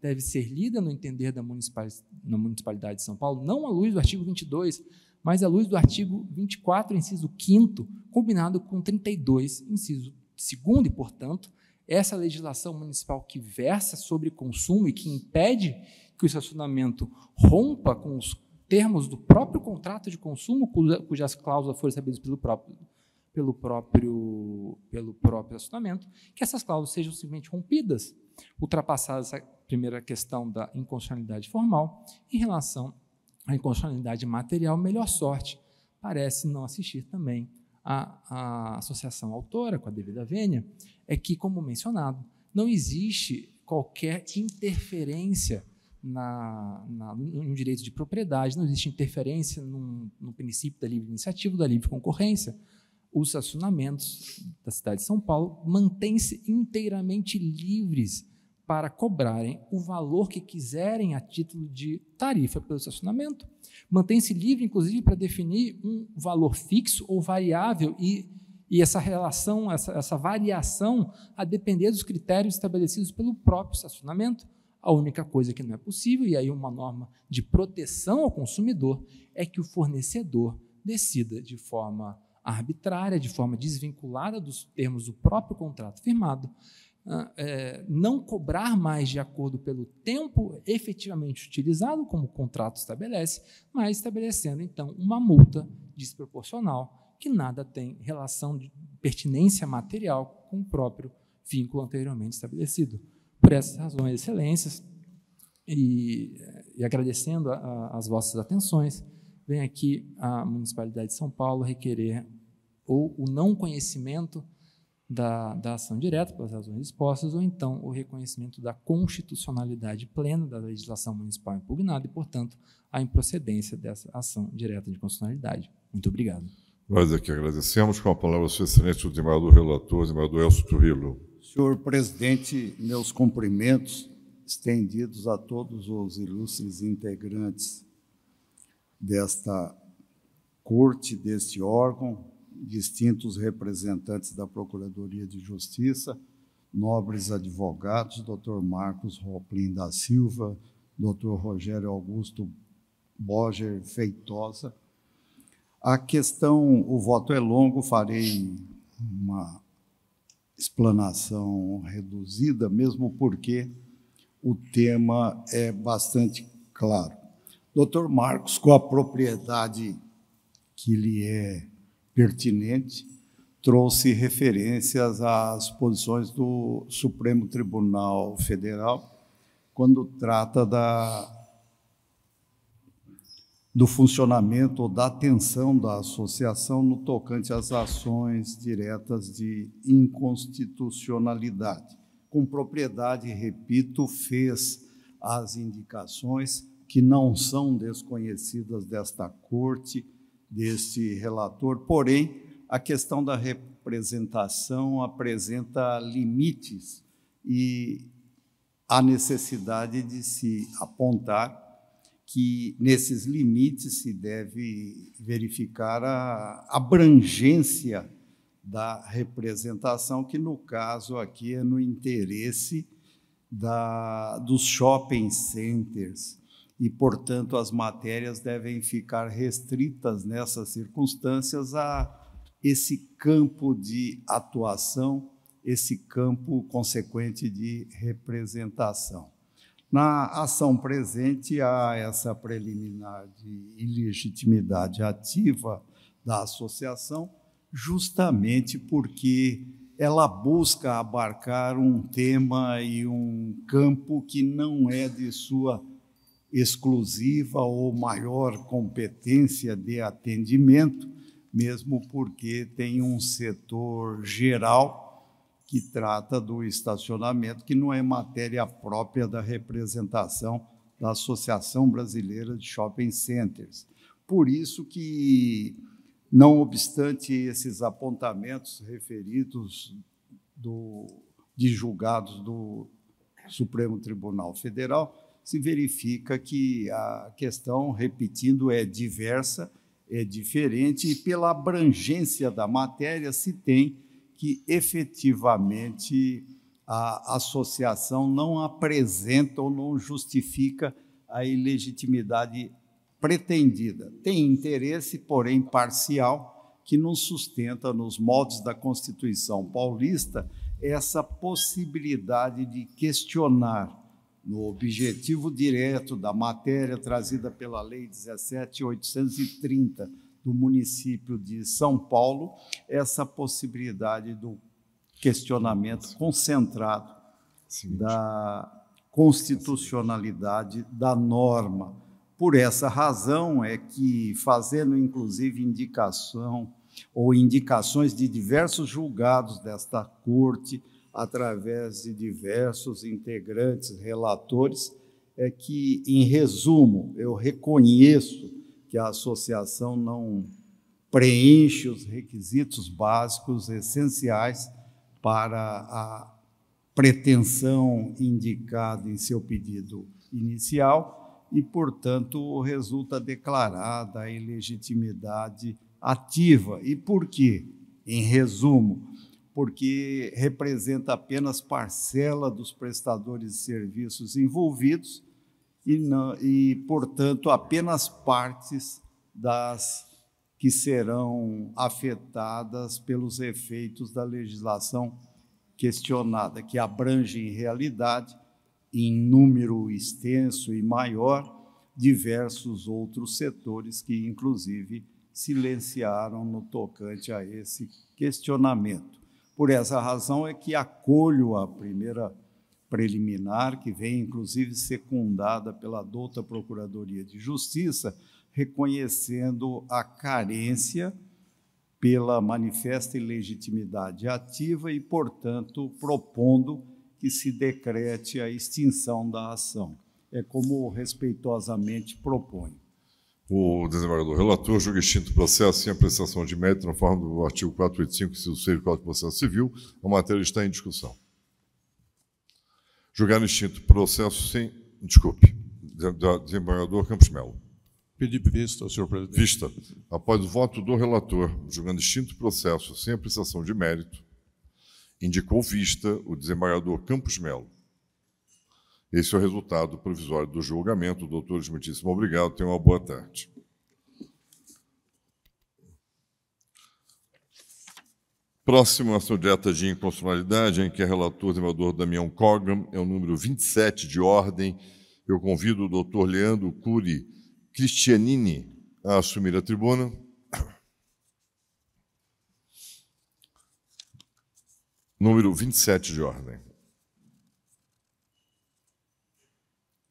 deve ser lida no entender da Municipalidade de São Paulo, não à luz do artigo 22, mas à luz do artigo 24, inciso 5, combinado com 32, inciso 2, e, portanto, essa legislação municipal que versa sobre consumo e que impede que o estacionamento rompa com os termos do próprio contrato de consumo, cujas cláusulas foram sabidas pelo próprio pelo próprio, pelo próprio acionamento, que essas cláusulas sejam simplesmente rompidas, ultrapassadas essa primeira questão da inconstitucionalidade formal em relação à inconstitucionalidade material, melhor sorte parece não assistir também à, à associação autora com a devida vênia, é que, como mencionado, não existe qualquer interferência na, na, no direito de propriedade, não existe interferência no princípio da livre iniciativa, da livre concorrência, os estacionamentos da cidade de São Paulo mantêm-se inteiramente livres para cobrarem o valor que quiserem a título de tarifa pelo estacionamento. Mantém-se livre, inclusive, para definir um valor fixo ou variável e, e essa relação, essa, essa variação, a depender dos critérios estabelecidos pelo próprio estacionamento. A única coisa que não é possível, e aí uma norma de proteção ao consumidor, é que o fornecedor decida de forma arbitrária, de forma desvinculada dos termos do próprio contrato firmado, ah, é, não cobrar mais de acordo pelo tempo efetivamente utilizado, como o contrato estabelece, mas estabelecendo, então, uma multa desproporcional que nada tem relação de pertinência material com o próprio vínculo anteriormente estabelecido. Por essas razões, excelências, e, e agradecendo a, a, as vossas atenções, vem aqui a Municipalidade de São Paulo requerer ou o não conhecimento da, da ação direta, pelas razões expostas, ou então o reconhecimento da constitucionalidade plena da legislação municipal impugnada e, portanto, a improcedência dessa ação direta de constitucionalidade. Muito obrigado. Nós aqui é agradecemos. Com a palavra, Sua Excelência, o do relator, o desembargador Elcio Turrillo. Senhor presidente, meus cumprimentos estendidos a todos os ilustres integrantes desta corte, deste órgão, distintos representantes da Procuradoria de Justiça, nobres advogados, Dr. Marcos Roplin da Silva, Dr. Rogério Augusto Boger Feitosa. A questão, o voto é longo, farei uma explanação reduzida, mesmo porque o tema é bastante claro. Dr. Marcos, com a propriedade que lhe é pertinente, trouxe referências às posições do Supremo Tribunal Federal quando trata da do funcionamento ou da atenção da associação no tocante às ações diretas de inconstitucionalidade. Com propriedade, repito, fez as indicações que não são desconhecidas desta Corte deste relator, porém, a questão da representação apresenta limites e a necessidade de se apontar que nesses limites se deve verificar a abrangência da representação, que no caso aqui é no interesse da, dos shopping centers e, portanto, as matérias devem ficar restritas nessas circunstâncias a esse campo de atuação, esse campo consequente de representação. Na ação presente, há essa preliminar de ilegitimidade ativa da associação, justamente porque ela busca abarcar um tema e um campo que não é de sua exclusiva ou maior competência de atendimento, mesmo porque tem um setor geral que trata do estacionamento, que não é matéria própria da representação da Associação Brasileira de Shopping Centers. Por isso que, não obstante esses apontamentos referidos do, de julgados do Supremo Tribunal Federal, se verifica que a questão, repetindo, é diversa, é diferente, e pela abrangência da matéria se tem que efetivamente a associação não apresenta ou não justifica a ilegitimidade pretendida. Tem interesse, porém parcial, que não sustenta nos moldes da Constituição paulista essa possibilidade de questionar no objetivo direto da matéria trazida pela Lei 17.830 do município de São Paulo, essa possibilidade do questionamento concentrado Sim. da constitucionalidade da norma. Por essa razão é que, fazendo inclusive indicação ou indicações de diversos julgados desta Corte, através de diversos integrantes, relatores, é que, em resumo, eu reconheço que a associação não preenche os requisitos básicos essenciais para a pretensão indicada em seu pedido inicial e, portanto, resulta declarada a ilegitimidade ativa. E por quê? Em resumo, porque representa apenas parcela dos prestadores de serviços envolvidos e, não, e portanto, apenas partes das que serão afetadas pelos efeitos da legislação questionada, que abrange, em realidade, em número extenso e maior, diversos outros setores que, inclusive, silenciaram no tocante a esse questionamento. Por essa razão é que acolho a primeira preliminar, que vem inclusive secundada pela douta Procuradoria de Justiça, reconhecendo a carência pela manifesta ilegitimidade ativa e, portanto, propondo que se decrete a extinção da ação. É como respeitosamente propõe o desembargador relator julga extinto o processo sem apreciação de mérito na forma do artigo 485, inciso 6 do Código de Processo Civil. A matéria está em discussão. Julgar extinto o processo sem... Desculpe. Desembargador Campos Melo. Pedi vista, senhor presidente. Vista. Após o voto do relator, julgando extinto o processo sem apreciação de mérito, indicou vista o desembargador Campos Melo. Esse é o resultado provisório do julgamento. Doutores, muitíssimo obrigado. Tenham uma boa tarde. Próximo ação ata de inconstitucionalidade, em que é relator desembargador Damião Cogman, é o número 27 de ordem. Eu convido o doutor Leandro Cury Cristianini a assumir a tribuna. Número 27 de ordem.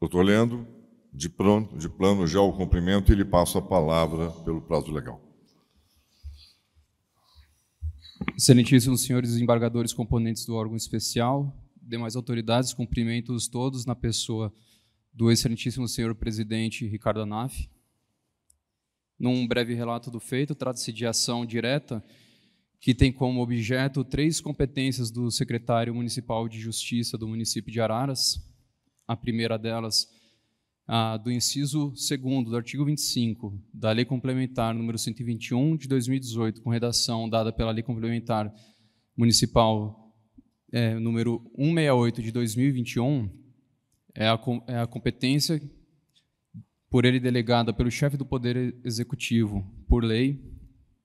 Doutor lendo de plano, de plano já o cumprimento e lhe passo a palavra pelo prazo legal. Excelentíssimos senhores desembargadores, componentes do órgão especial, demais autoridades, cumprimentos todos na pessoa do excelentíssimo senhor presidente Ricardo Anaf. Num breve relato do feito, trata-se de ação direta que tem como objeto três competências do secretário municipal de Justiça do município de Araras, a primeira delas, ah, do inciso 2 do artigo 25 da Lei Complementar número 121 de 2018, com redação dada pela Lei Complementar Municipal é, número 168 de 2021, é a, é a competência por ele delegada pelo chefe do Poder Executivo, por lei,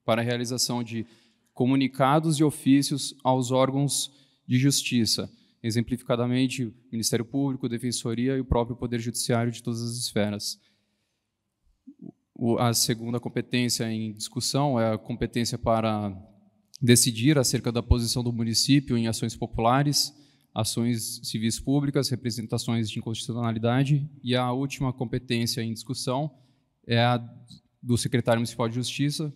para a realização de comunicados e ofícios aos órgãos de justiça, exemplificadamente Ministério Público, Defensoria e o próprio Poder Judiciário de todas as esferas. A segunda competência em discussão é a competência para decidir acerca da posição do município em ações populares, ações civis públicas, representações de inconstitucionalidade. E a última competência em discussão é a do secretário municipal de Justiça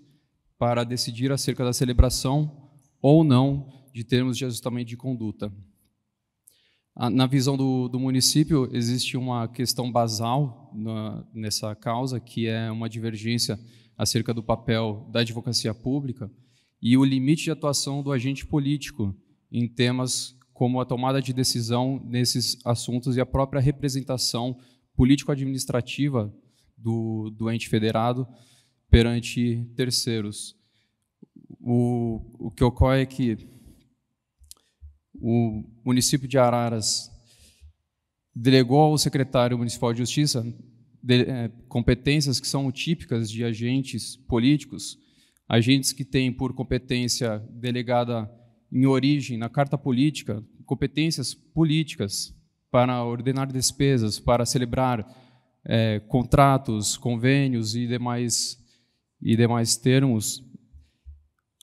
para decidir acerca da celebração ou não de termos de ajustamento de conduta. Ah, na visão do, do, município, existe uma questão basal na, nessa causa, que é uma divergência acerca do papel da advocacia pública e o limite de atuação do agente político em temas como a tomada de decisão nesses assuntos e a própria representação político-administrativa do, do ente federado perante terceiros. O, o que ocorre é que o município de Araras delegou ao secretário municipal de justiça de, é, competências que são típicas de agentes políticos, agentes que têm por competência delegada em origem na carta política competências políticas para ordenar despesas, para celebrar é, contratos, convênios e demais e demais termos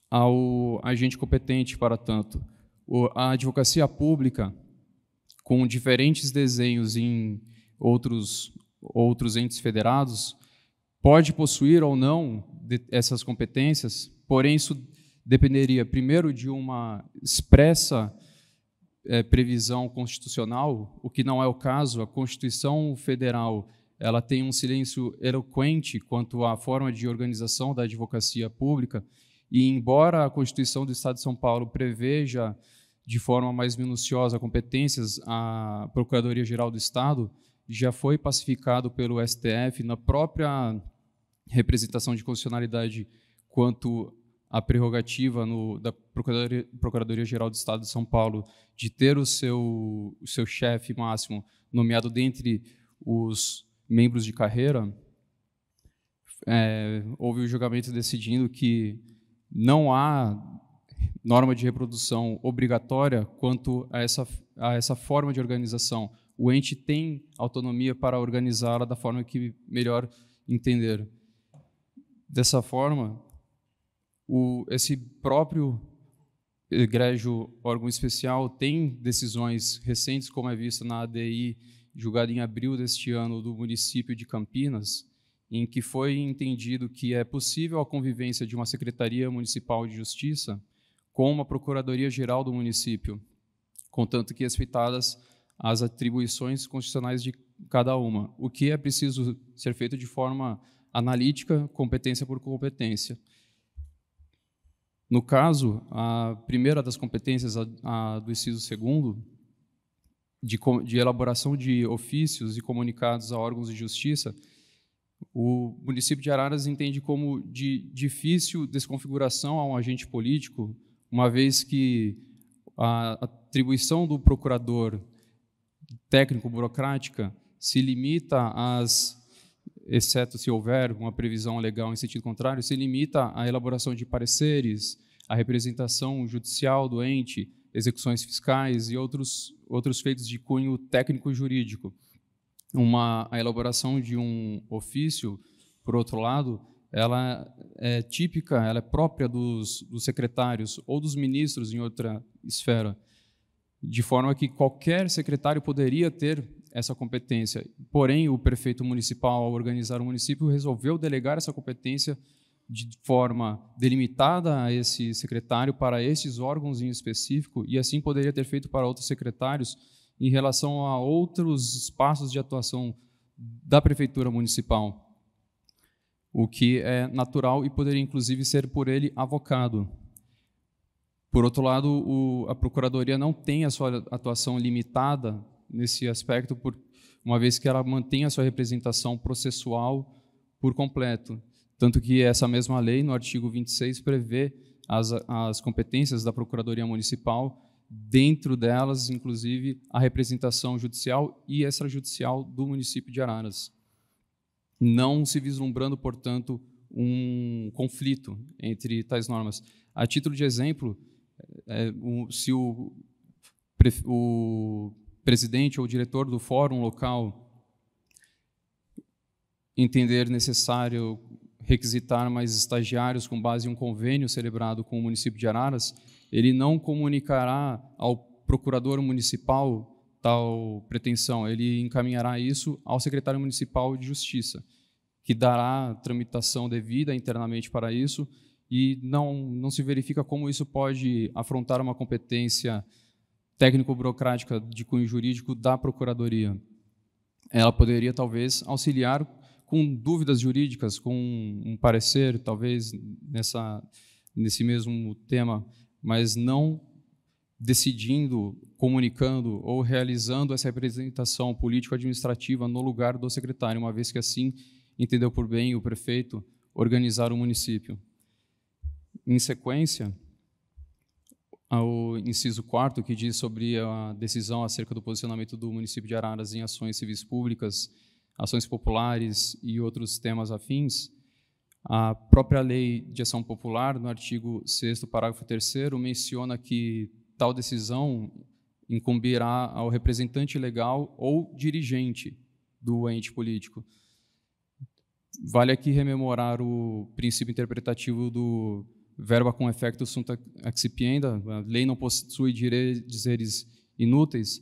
ao agente competente para tanto a advocacia pública, com diferentes desenhos em outros, outros entes federados, pode possuir ou não essas competências, porém, isso dependeria, primeiro, de uma expressa é, previsão constitucional, o que não é o caso. A Constituição Federal ela tem um silêncio eloquente quanto à forma de organização da advocacia pública, e embora a Constituição do Estado de São Paulo preveja de forma mais minuciosa competências à Procuradoria-Geral do Estado, já foi pacificado pelo STF na própria representação de constitucionalidade quanto à prerrogativa no, da Procuradoria-Geral do Estado de São Paulo de ter o seu, o seu chefe máximo nomeado dentre os membros de carreira, é, houve o um julgamento decidindo que não há norma de reprodução obrigatória quanto a essa, a essa forma de organização. O ente tem autonomia para organizá-la da forma que melhor entender. Dessa forma, o, esse próprio egrégio órgão especial tem decisões recentes, como é visto na ADI, julgada em abril deste ano, do município de Campinas, em que foi entendido que é possível a convivência de uma Secretaria Municipal de Justiça com a Procuradoria-Geral do município, contanto que respeitadas as atribuições constitucionais de cada uma. O que é preciso ser feito de forma analítica, competência por competência. No caso, a primeira das competências, a, a do inciso segundo, de, de elaboração de ofícios e comunicados a órgãos de justiça, o município de Araras entende como de difícil desconfiguração a um agente político uma vez que a atribuição do procurador técnico-burocrática se limita às, exceto se houver uma previsão legal em sentido contrário, se limita à elaboração de pareceres, à representação judicial do ente, execuções fiscais e outros, outros feitos de cunho técnico-jurídico. Uma, a elaboração de um ofício, por outro lado, ela é típica, ela é própria dos, dos secretários ou dos ministros em outra esfera, de forma que qualquer secretário poderia ter essa competência. Porém, o prefeito municipal, ao organizar o município, resolveu delegar essa competência de forma delimitada a esse secretário para esses órgãos em específico, e assim poderia ter feito para outros secretários em relação a outros espaços de atuação da prefeitura municipal o que é natural e poderia inclusive ser por ele avocado. Por outro lado, o, a Procuradoria não tem a sua atuação limitada nesse aspecto, por, uma vez que ela mantém a sua representação processual por completo. Tanto que essa mesma lei, no artigo 26, prevê as, as competências da Procuradoria Municipal, dentro delas, inclusive, a representação judicial e extrajudicial do município de Araras não se vislumbrando, portanto, um conflito entre tais normas. A título de exemplo, é, é o, se o, o presidente ou o diretor do fórum local entender necessário requisitar mais estagiários com base em um convênio celebrado com o município de Araras, ele não comunicará ao procurador municipal tal pretensão, ele encaminhará isso ao secretário municipal de Justiça, que dará tramitação devida internamente para isso e não, não se verifica como isso pode afrontar uma competência técnico-burocrática de cunho jurídico da Procuradoria. Ela poderia, talvez, auxiliar com dúvidas jurídicas, com um parecer, talvez, nessa, nesse mesmo tema, mas não decidindo, comunicando ou realizando essa representação político-administrativa no lugar do secretário, uma vez que assim entendeu por bem o prefeito organizar o município. Em sequência, ao inciso 4, que diz sobre a decisão acerca do posicionamento do município de Araras em ações civis públicas, ações populares e outros temas afins, a própria lei de ação popular, no artigo 6 parágrafo 3 menciona que tal decisão incumbirá ao representante legal ou dirigente do ente político. Vale aqui rememorar o princípio interpretativo do verba com efeito sunt excipienda, a lei não possui dizeres inúteis.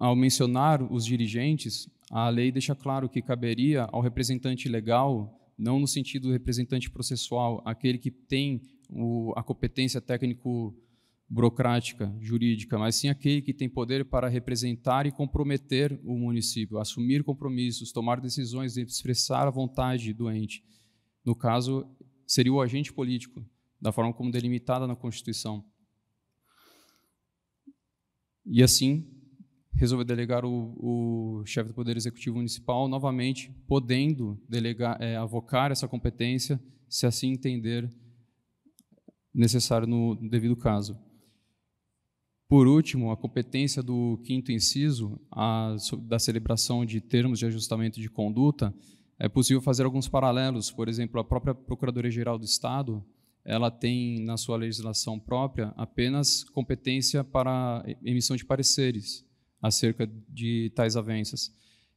Ao, mencionar os dirigentes, a lei deixa claro que caberia ao representante legal, não no sentido do representante processual, aquele que tem o, a competência técnico burocrática, jurídica, mas sim aquele que tem poder para representar e comprometer o município, assumir compromissos, tomar decisões, e expressar a vontade do ente. No caso, seria o agente político, da forma como delimitada na Constituição. E assim, resolve delegar o, o chefe do Poder Executivo Municipal, novamente podendo delegar, é, avocar essa competência, se assim entender necessário no devido caso. Por último, a competência do quinto inciso, a, da celebração de termos de ajustamento de conduta, é possível fazer alguns paralelos. Por exemplo, a própria Procuradoria-Geral do Estado, ela tem na sua legislação própria apenas competência para emissão de pareceres acerca de tais avanças.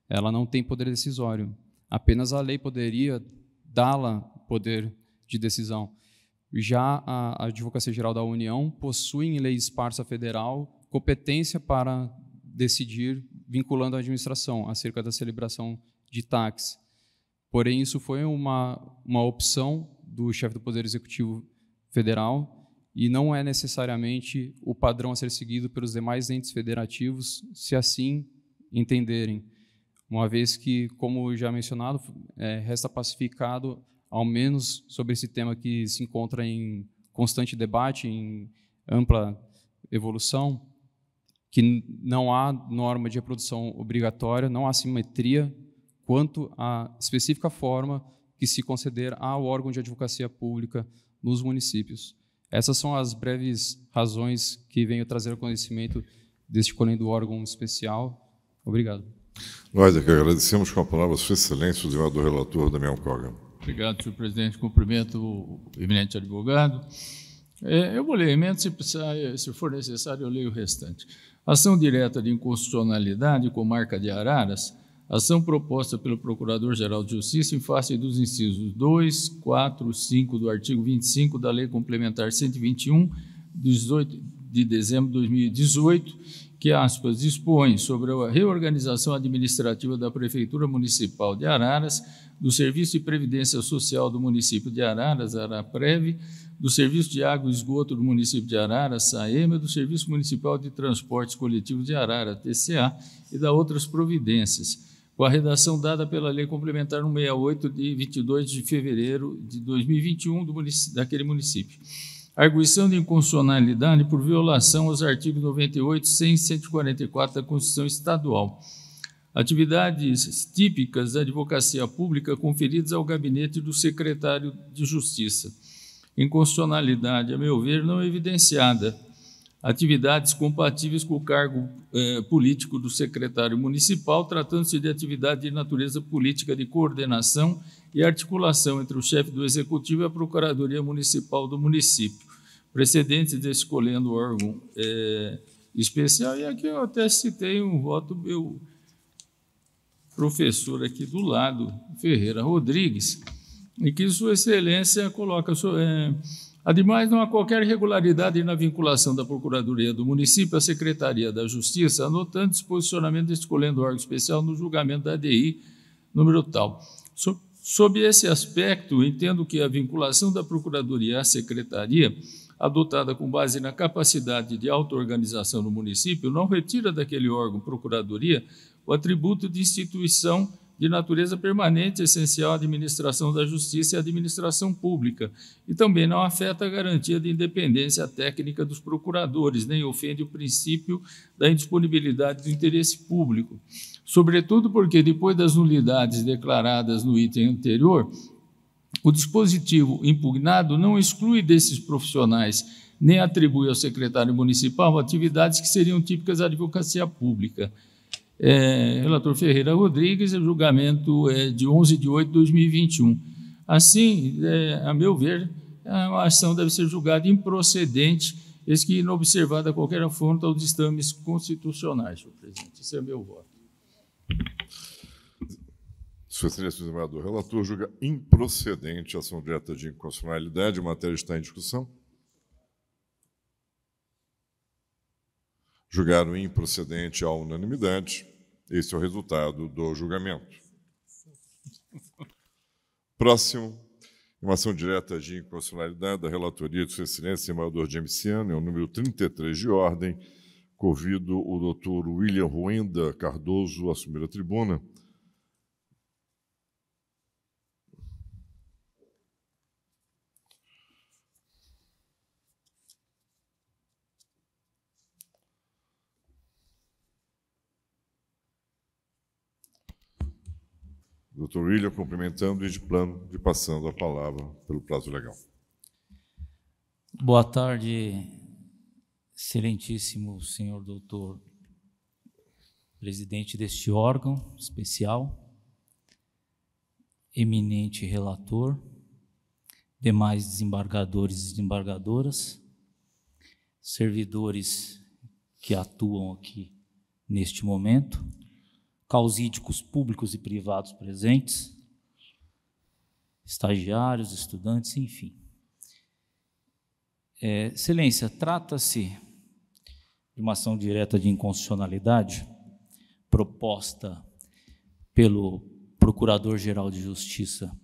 Ela não tem poder decisório. Apenas a lei poderia dá-la poder de decisão. Já a Advocacia Geral da União possui em lei esparsa federal competência para decidir vinculando a administração acerca da celebração de taxas. Porém, isso foi uma, uma opção do chefe do Poder Executivo Federal e não é necessariamente o padrão a ser seguido pelos demais entes federativos, se assim entenderem. Uma vez que, como já mencionado, é, resta pacificado ao menos sobre esse tema que se encontra em constante debate, em ampla evolução, que não há norma de reprodução obrigatória, não há simetria quanto à específica forma que se conceder ao órgão de advocacia pública nos municípios. Essas são as breves razões que venho trazer ao conhecimento deste colhendo órgão especial. Obrigado. Nós é que agradecemos com a palavra Sua Excelência, o desenvolvimento do relator Damião Cogan. Obrigado, senhor presidente. Cumprimento o eminente advogado. É, eu vou ler a emenda, se, precisar, é, se for necessário, eu leio o restante. Ação direta de inconstitucionalidade, com marca de Araras, ação proposta pelo Procurador-Geral de Justiça em face dos incisos 2, 4, 5 do artigo 25 da Lei Complementar 121, 18 de dezembro de 2018, que, aspas, dispõe sobre a reorganização administrativa da Prefeitura Municipal de Araras, do Serviço de Previdência Social do município de Araras, Araprev, do Serviço de Água e Esgoto do município de Araras, SAEMA, do Serviço Municipal de Transportes Coletivos de Arara, TCA, e da outras providências, com a redação dada pela Lei Complementar 168 de 22 de fevereiro de 2021 do munic daquele município arguição de inconstitucionalidade por violação aos artigos 98 e 144 da Constituição Estadual. Atividades típicas da advocacia pública conferidas ao gabinete do secretário de Justiça. Inconstitucionalidade, a meu ver, não evidenciada. Atividades compatíveis com o cargo eh, político do secretário municipal, tratando-se de atividade de natureza política de coordenação e articulação entre o chefe do Executivo e a Procuradoria Municipal do município, precedente de escolhendo órgão é, especial. E aqui eu até citei um voto meu professor aqui do lado, Ferreira Rodrigues, em que Sua Excelência coloca. É, Ademais, não há qualquer irregularidade na vinculação da Procuradoria do município à Secretaria da Justiça, anotando esse posicionamento escolhendo órgão especial no julgamento da ADI número tal. Sob Sob esse aspecto, entendo que a vinculação da Procuradoria à Secretaria, adotada com base na capacidade de autoorganização no município, não retira daquele órgão Procuradoria o atributo de instituição de natureza permanente essencial à administração da justiça e à administração pública, e também não afeta a garantia de independência técnica dos procuradores, nem ofende o princípio da indisponibilidade do interesse público sobretudo porque, depois das nulidades declaradas no item anterior, o dispositivo impugnado não exclui desses profissionais nem atribui ao secretário municipal atividades que seriam típicas da advocacia pública. É, relator Ferreira Rodrigues, julgamento é, de 11 de 8 de 2021. Assim, é, a meu ver, a ação deve ser julgada improcedente, eis que inobservada qualquer afronta aos estames constitucionais, senhor presidente. Esse é meu voto. Excelência do relator julga improcedente a ação direta de inconstitucionalidade, a matéria está em discussão. Julgaram improcedente à unanimidade. Esse é o resultado do julgamento. Próximo, uma ação direta de inconstitucionalidade da relatoria de Sua Excelência, de Jamesiano, é o número 33 de ordem. Convido o doutor William Ruenda Cardoso a assumir a tribuna Doutor William cumprimentando e de plano de passando a palavra pelo prazo legal. Boa tarde, excelentíssimo senhor doutor presidente deste órgão especial, eminente relator, demais desembargadores e desembargadoras, servidores que atuam aqui neste momento causídicos públicos e privados presentes, estagiários, estudantes, enfim. É, excelência, trata-se de uma ação direta de inconstitucionalidade proposta pelo Procurador-Geral de Justiça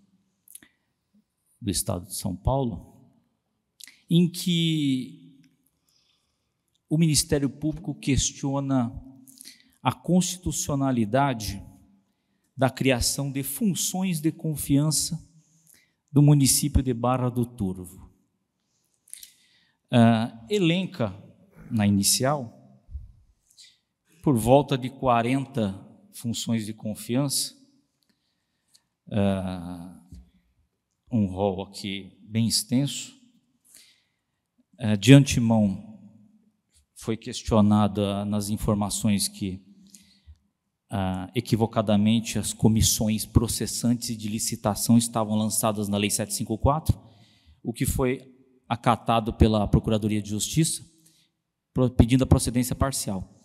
do Estado de São Paulo, em que o Ministério Público questiona a constitucionalidade da criação de funções de confiança do município de Barra do Turvo. Uh, elenca, na inicial, por volta de 40 funções de confiança, uh, um rol aqui bem extenso. Uh, de antemão, foi questionada nas informações que ah, equivocadamente as comissões processantes e de licitação estavam lançadas na Lei 754, o que foi acatado pela Procuradoria de Justiça, pedindo a procedência parcial.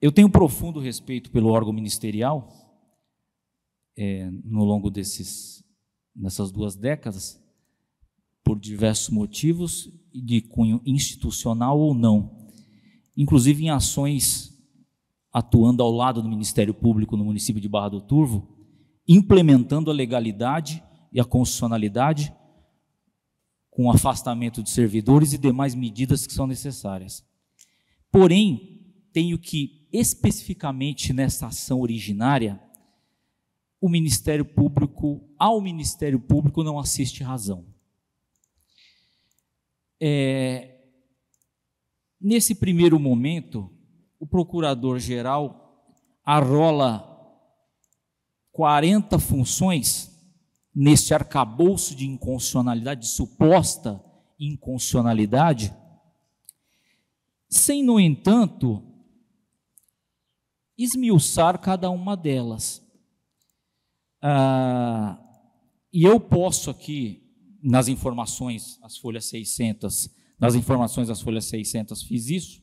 Eu tenho profundo respeito pelo órgão ministerial, é, no longo desses, nessas duas décadas, por diversos motivos, de cunho institucional ou não, inclusive em ações atuando ao lado do Ministério Público no município de Barra do Turvo, implementando a legalidade e a constitucionalidade com afastamento de servidores e demais medidas que são necessárias. Porém, tenho que especificamente nessa ação originária, o Ministério Público, ao Ministério Público não assiste razão. É, nesse primeiro momento, o procurador-geral arrola 40 funções neste arcabouço de inconstitucionalidade, de suposta inconstitucionalidade, sem, no entanto, esmiuçar cada uma delas. Ah, e eu posso aqui, nas informações, as folhas 600, nas informações das folhas 600, fiz isso,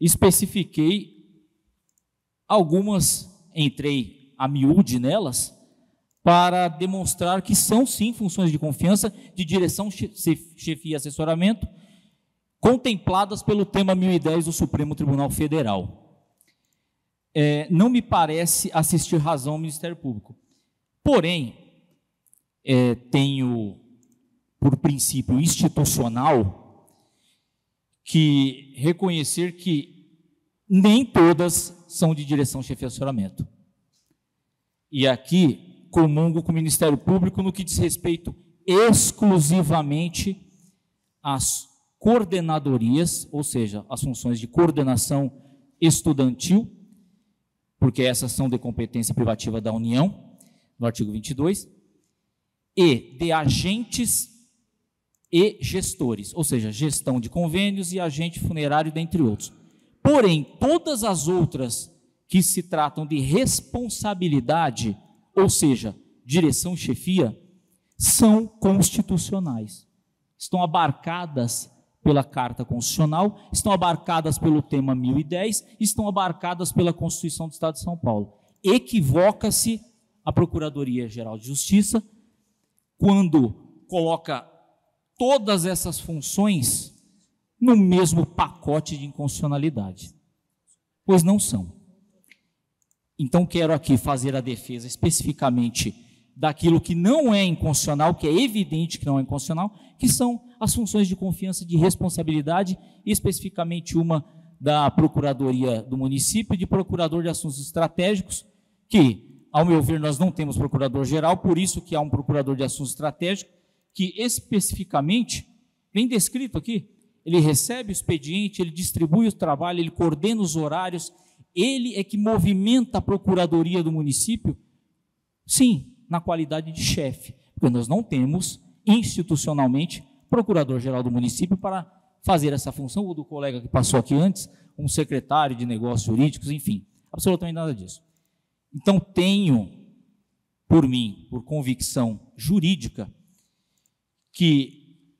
especifiquei algumas, entrei a miúde nelas, para demonstrar que são sim funções de confiança, de direção, chefia e assessoramento, contempladas pelo tema 1010 do Supremo Tribunal Federal. É, não me parece assistir razão ao Ministério Público. Porém, é, tenho por princípio institucional que reconhecer que nem todas são de direção chefe assessoramento. E aqui comungo com o Ministério Público no que diz respeito exclusivamente às coordenadorias, ou seja, as funções de coordenação estudantil, porque essas são de competência privativa da União, no artigo 22, e de agentes e gestores, ou seja, gestão de convênios e agente funerário, dentre outros. Porém, todas as outras que se tratam de responsabilidade, ou seja, direção e chefia, são constitucionais. Estão abarcadas pela Carta Constitucional, estão abarcadas pelo tema 1010, estão abarcadas pela Constituição do Estado de São Paulo. Equivoca-se a Procuradoria-Geral de Justiça quando coloca todas essas funções no mesmo pacote de inconstitucionalidade, pois não são. Então, quero aqui fazer a defesa especificamente daquilo que não é inconstitucional, que é evidente que não é inconstitucional, que são as funções de confiança e de responsabilidade, especificamente uma da Procuradoria do Município, de Procurador de Assuntos Estratégicos, que, ao meu ver, nós não temos Procurador-Geral, por isso que há um Procurador de Assuntos Estratégicos, que especificamente vem descrito aqui. Ele recebe o expediente, ele distribui o trabalho, ele coordena os horários, ele é que movimenta a procuradoria do município? Sim, na qualidade de chefe, porque nós não temos institucionalmente procurador-geral do município para fazer essa função, ou do colega que passou aqui antes, um secretário de negócios jurídicos, enfim, absolutamente nada disso. Então, tenho por mim, por convicção jurídica, que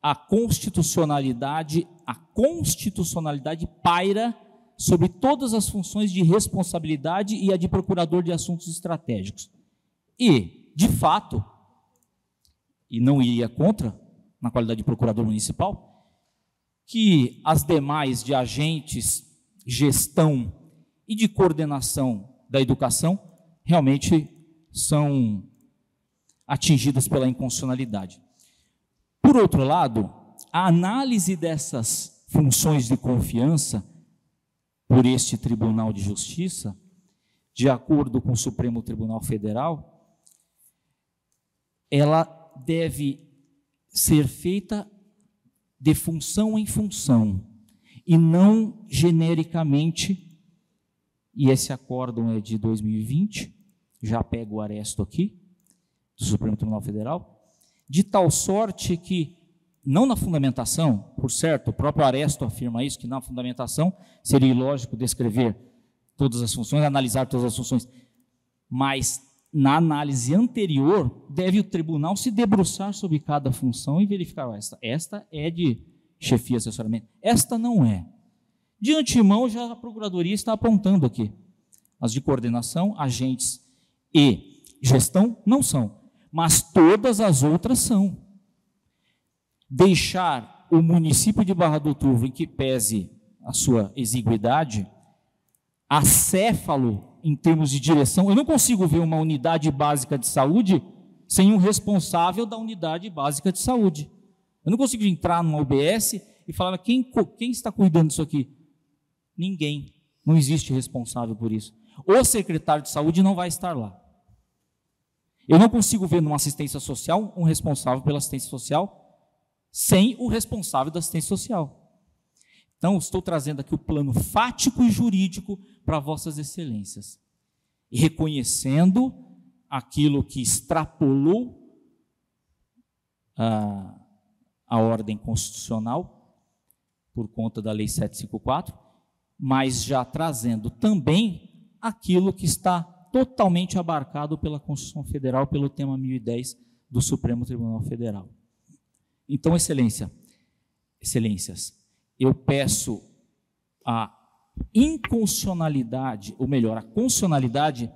a constitucionalidade, a constitucionalidade paira sobre todas as funções de responsabilidade e a de procurador de assuntos estratégicos. E, de fato, e não iria contra, na qualidade de procurador municipal, que as demais de agentes, gestão e de coordenação da educação realmente são atingidas pela inconstitucionalidade. Por outro lado, a análise dessas funções de confiança por este Tribunal de Justiça, de acordo com o Supremo Tribunal Federal, ela deve ser feita de função em função e não genericamente. E esse acórdão é de 2020, já pego o aresto aqui do Supremo Tribunal Federal, de tal sorte que, não na fundamentação, por certo, o próprio Aresto afirma isso, que na fundamentação seria ilógico descrever todas as funções, analisar todas as funções, mas na análise anterior, deve o tribunal se debruçar sobre cada função e verificar, esta, esta é de chefia assessoramento, esta não é. De antemão, já a Procuradoria está apontando aqui. As de coordenação, agentes e gestão não são mas todas as outras são. Deixar o município de Barra do Turvo, em que pese a sua exiguidade, acéfalo em termos de direção. Eu não consigo ver uma unidade básica de saúde sem um responsável da unidade básica de saúde. Eu não consigo entrar numa UBS e falar, quem, quem está cuidando disso aqui? Ninguém. Não existe responsável por isso. O secretário de saúde não vai estar lá. Eu não consigo ver numa assistência social um responsável pela assistência social sem o responsável da assistência social. Então, estou trazendo aqui o plano fático e jurídico para vossas excelências. E reconhecendo aquilo que extrapolou a, ah, a ordem constitucional por conta da Lei 754, mas já trazendo também aquilo que está totalmente abarcado pela Constituição Federal, pelo tema 1010 do Supremo Tribunal Federal. Então, excelência, excelências, eu peço a inconstitucionalidade, ou melhor, a constitucionalidade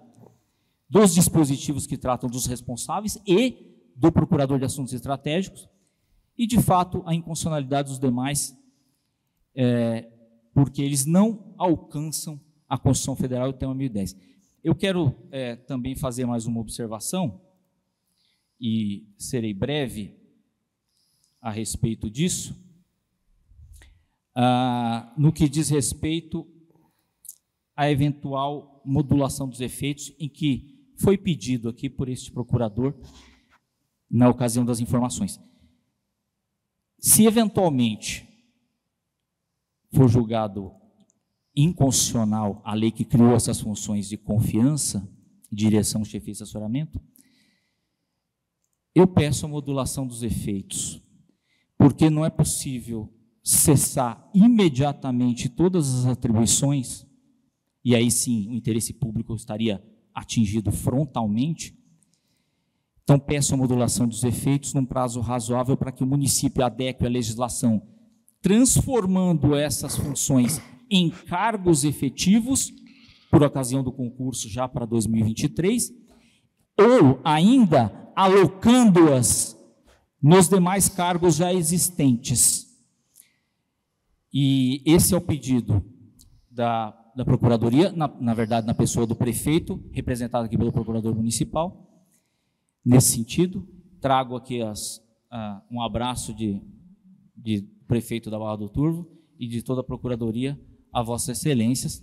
dos dispositivos que tratam dos responsáveis e do procurador de assuntos estratégicos, e de fato a inconstitucionalidade dos demais, é, porque eles não alcançam a Constituição Federal e o tema 1010. Eu quero é, também fazer mais uma observação, e serei breve a respeito disso, ah, no que diz respeito à eventual modulação dos efeitos, em que foi pedido aqui por este procurador, na ocasião das informações. Se eventualmente for julgado inconstitucional a lei que criou essas funções de confiança, direção, chefia e assessoramento, eu peço a modulação dos efeitos, porque não é possível cessar imediatamente todas as atribuições, e aí sim o interesse público estaria atingido frontalmente. Então, peço a modulação dos efeitos num prazo razoável para que o município adeque a legislação, transformando essas funções em cargos efetivos, por ocasião do concurso já para 2023, ou ainda alocando-as nos demais cargos já existentes. E esse é o pedido da, da Procuradoria, na, na verdade, na pessoa do prefeito, representado aqui pelo Procurador Municipal, nesse sentido. Trago aqui as, uh, um abraço de, de prefeito da Barra do Turvo e de toda a Procuradoria a vossas excelências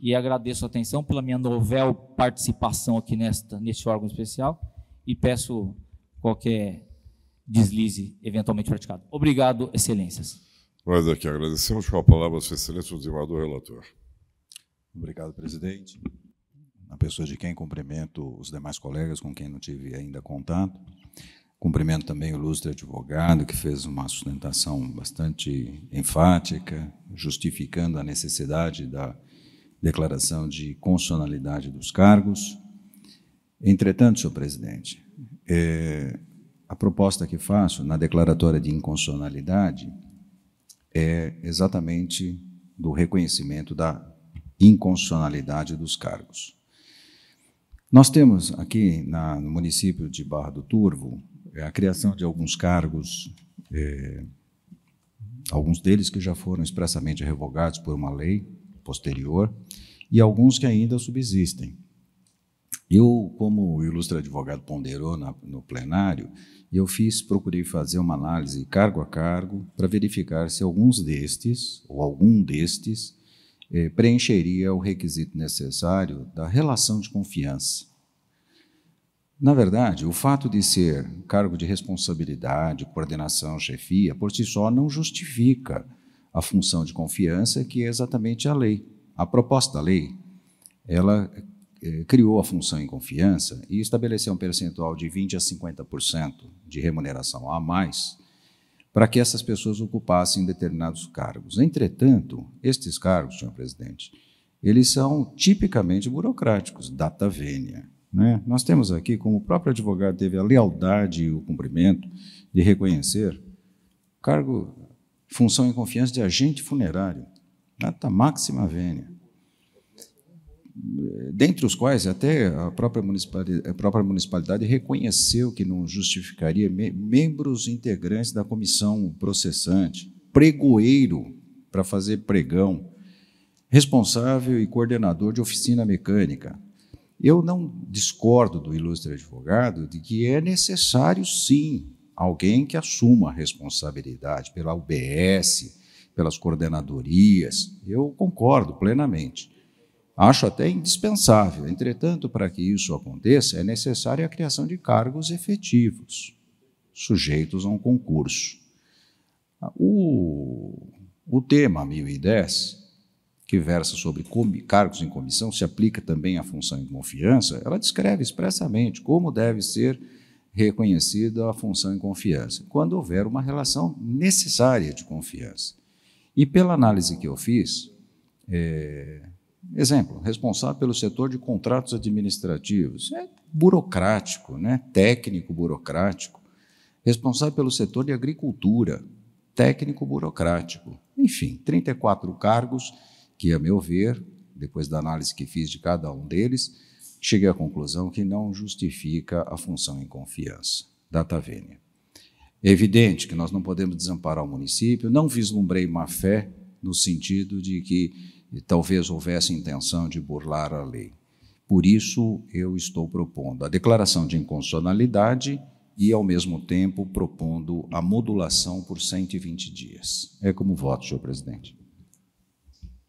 e agradeço a atenção pela minha novel participação aqui nesta, neste órgão especial e peço qualquer deslize eventualmente praticado. Obrigado, excelências. Nós aqui agradecemos com a palavra a sua excelência, o desembargador relator. Obrigado, presidente. Na pessoa de quem cumprimento os demais colegas com quem não tive ainda contato. Cumprimento também o ilustre advogado, que fez uma sustentação bastante enfática, justificando a necessidade da declaração de constitucionalidade dos cargos. Entretanto, senhor presidente, é, a proposta que faço na declaratória de inconstitucionalidade é exatamente do reconhecimento da inconstitucionalidade dos cargos. Nós temos aqui na, no município de Barra do Turvo é, a criação de alguns cargos, é, alguns deles que já foram expressamente revogados por uma lei posterior, e alguns que ainda subsistem. Eu, como o ilustre advogado ponderou na, no plenário, eu fiz, procurei fazer uma análise cargo a cargo para verificar se alguns destes, ou algum destes, eh, preencheria o requisito necessário da relação de confiança na verdade, o fato de ser cargo de responsabilidade, coordenação, chefia, por si só não justifica a função de confiança, que é exatamente a lei. A proposta da lei, ela eh, criou a função em confiança e estabeleceu um percentual de 20 a 50% de remuneração a mais para que essas pessoas ocupassem determinados cargos. Entretanto, estes cargos, senhor presidente, eles são tipicamente burocráticos, data vênia né? Nós temos aqui, como o próprio advogado teve a lealdade e o cumprimento de reconhecer, cargo, função e confiança de agente funerário, data máxima vênia, dentre os quais até a própria municipalidade, a própria municipalidade reconheceu que não justificaria me membros integrantes da comissão processante, pregoeiro para fazer pregão, responsável e coordenador de oficina mecânica, eu não discordo do ilustre advogado de que é necessário, sim, alguém que assuma a responsabilidade pela UBS, pelas coordenadorias. Eu concordo plenamente. Acho até indispensável. Entretanto, para que isso aconteça, é necessária a criação de cargos efetivos, sujeitos a um concurso. Ah, o, o tema 1010 que versa sobre cargos em comissão, se aplica também à função em confiança, ela descreve expressamente como deve ser reconhecida a função em confiança, quando houver uma relação necessária de confiança. E pela análise que eu fiz, é, exemplo, responsável pelo setor de contratos administrativos, é burocrático, né? técnico burocrático, responsável pelo setor de agricultura, técnico burocrático, enfim, 34 cargos que, a meu ver, depois da análise que fiz de cada um deles, cheguei à conclusão que não justifica a função em confiança. Data vênia. É evidente que nós não podemos desamparar o município, não vislumbrei má fé no sentido de que eh, talvez houvesse intenção de burlar a lei. Por isso, eu estou propondo a declaração de inconstitucionalidade e, ao mesmo tempo, propondo a modulação por 120 dias. É como voto, senhor presidente.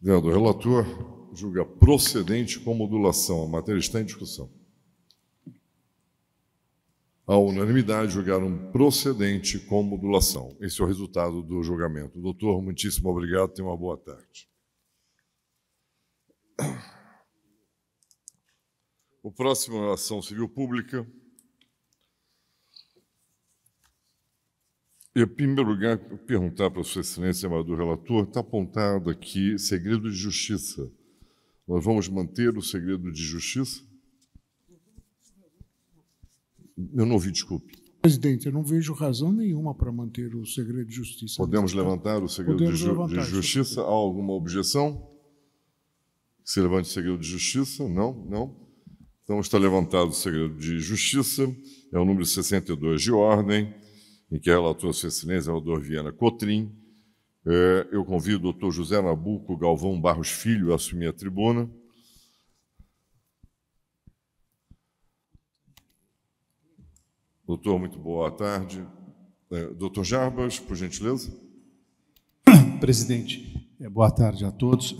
Leandro, o relator julga procedente com modulação. A matéria está em discussão. A unanimidade julgaram procedente com modulação. Esse é o resultado do julgamento. Doutor, muitíssimo obrigado. Tenha uma boa tarde. O próximo é a ação civil pública. Em primeiro lugar, perguntar para Sua Excelência, amador relator, está apontado aqui segredo de justiça. Nós vamos manter o segredo de justiça? Eu não ouvi, desculpe. Presidente, eu não vejo razão nenhuma para manter o segredo de justiça. Podemos levantar o segredo de, ju levantar, de, justiça? Há alguma objeção? Se levante o segredo de justiça? Não, não. Então está levantado o segredo de justiça, é o número 62 de ordem em que é relator Sua Excelência Aldor Viana Cotrim. É, eu convido o doutor José Nabuco Galvão Barros Filho a assumir a tribuna. Doutor, muito boa tarde. É, doutor Jarbas, por gentileza. Presidente, é, boa tarde a todos.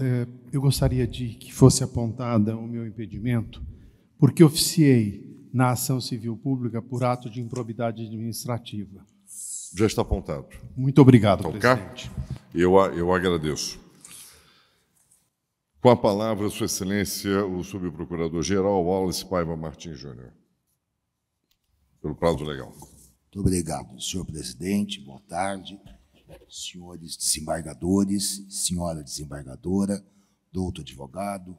Eu gostaria de que fosse apontada o meu impedimento, porque oficiei na ação civil pública por ato de improbidade administrativa já está apontado. Muito obrigado, presidente. Eu, eu agradeço. Com a palavra, Sua Excelência, o Subprocurador-Geral Wallace Paiva Martins Júnior. Pelo prazo legal. Muito obrigado, senhor presidente. Boa tarde, senhores desembargadores, senhora desembargadora, doutor advogado,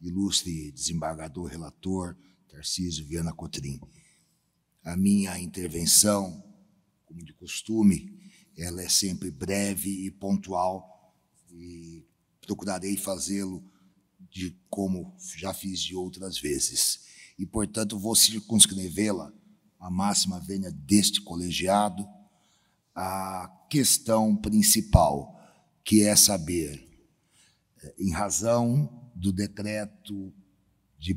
ilustre desembargador relator Tarcísio Viana Cotrim. A minha intervenção como de costume, ela é sempre breve e pontual e procurarei fazê-lo de como já fiz de outras vezes. E, portanto, vou circunscrevê-la a máxima vênia deste colegiado a questão principal, que é saber, eh, em razão do decreto de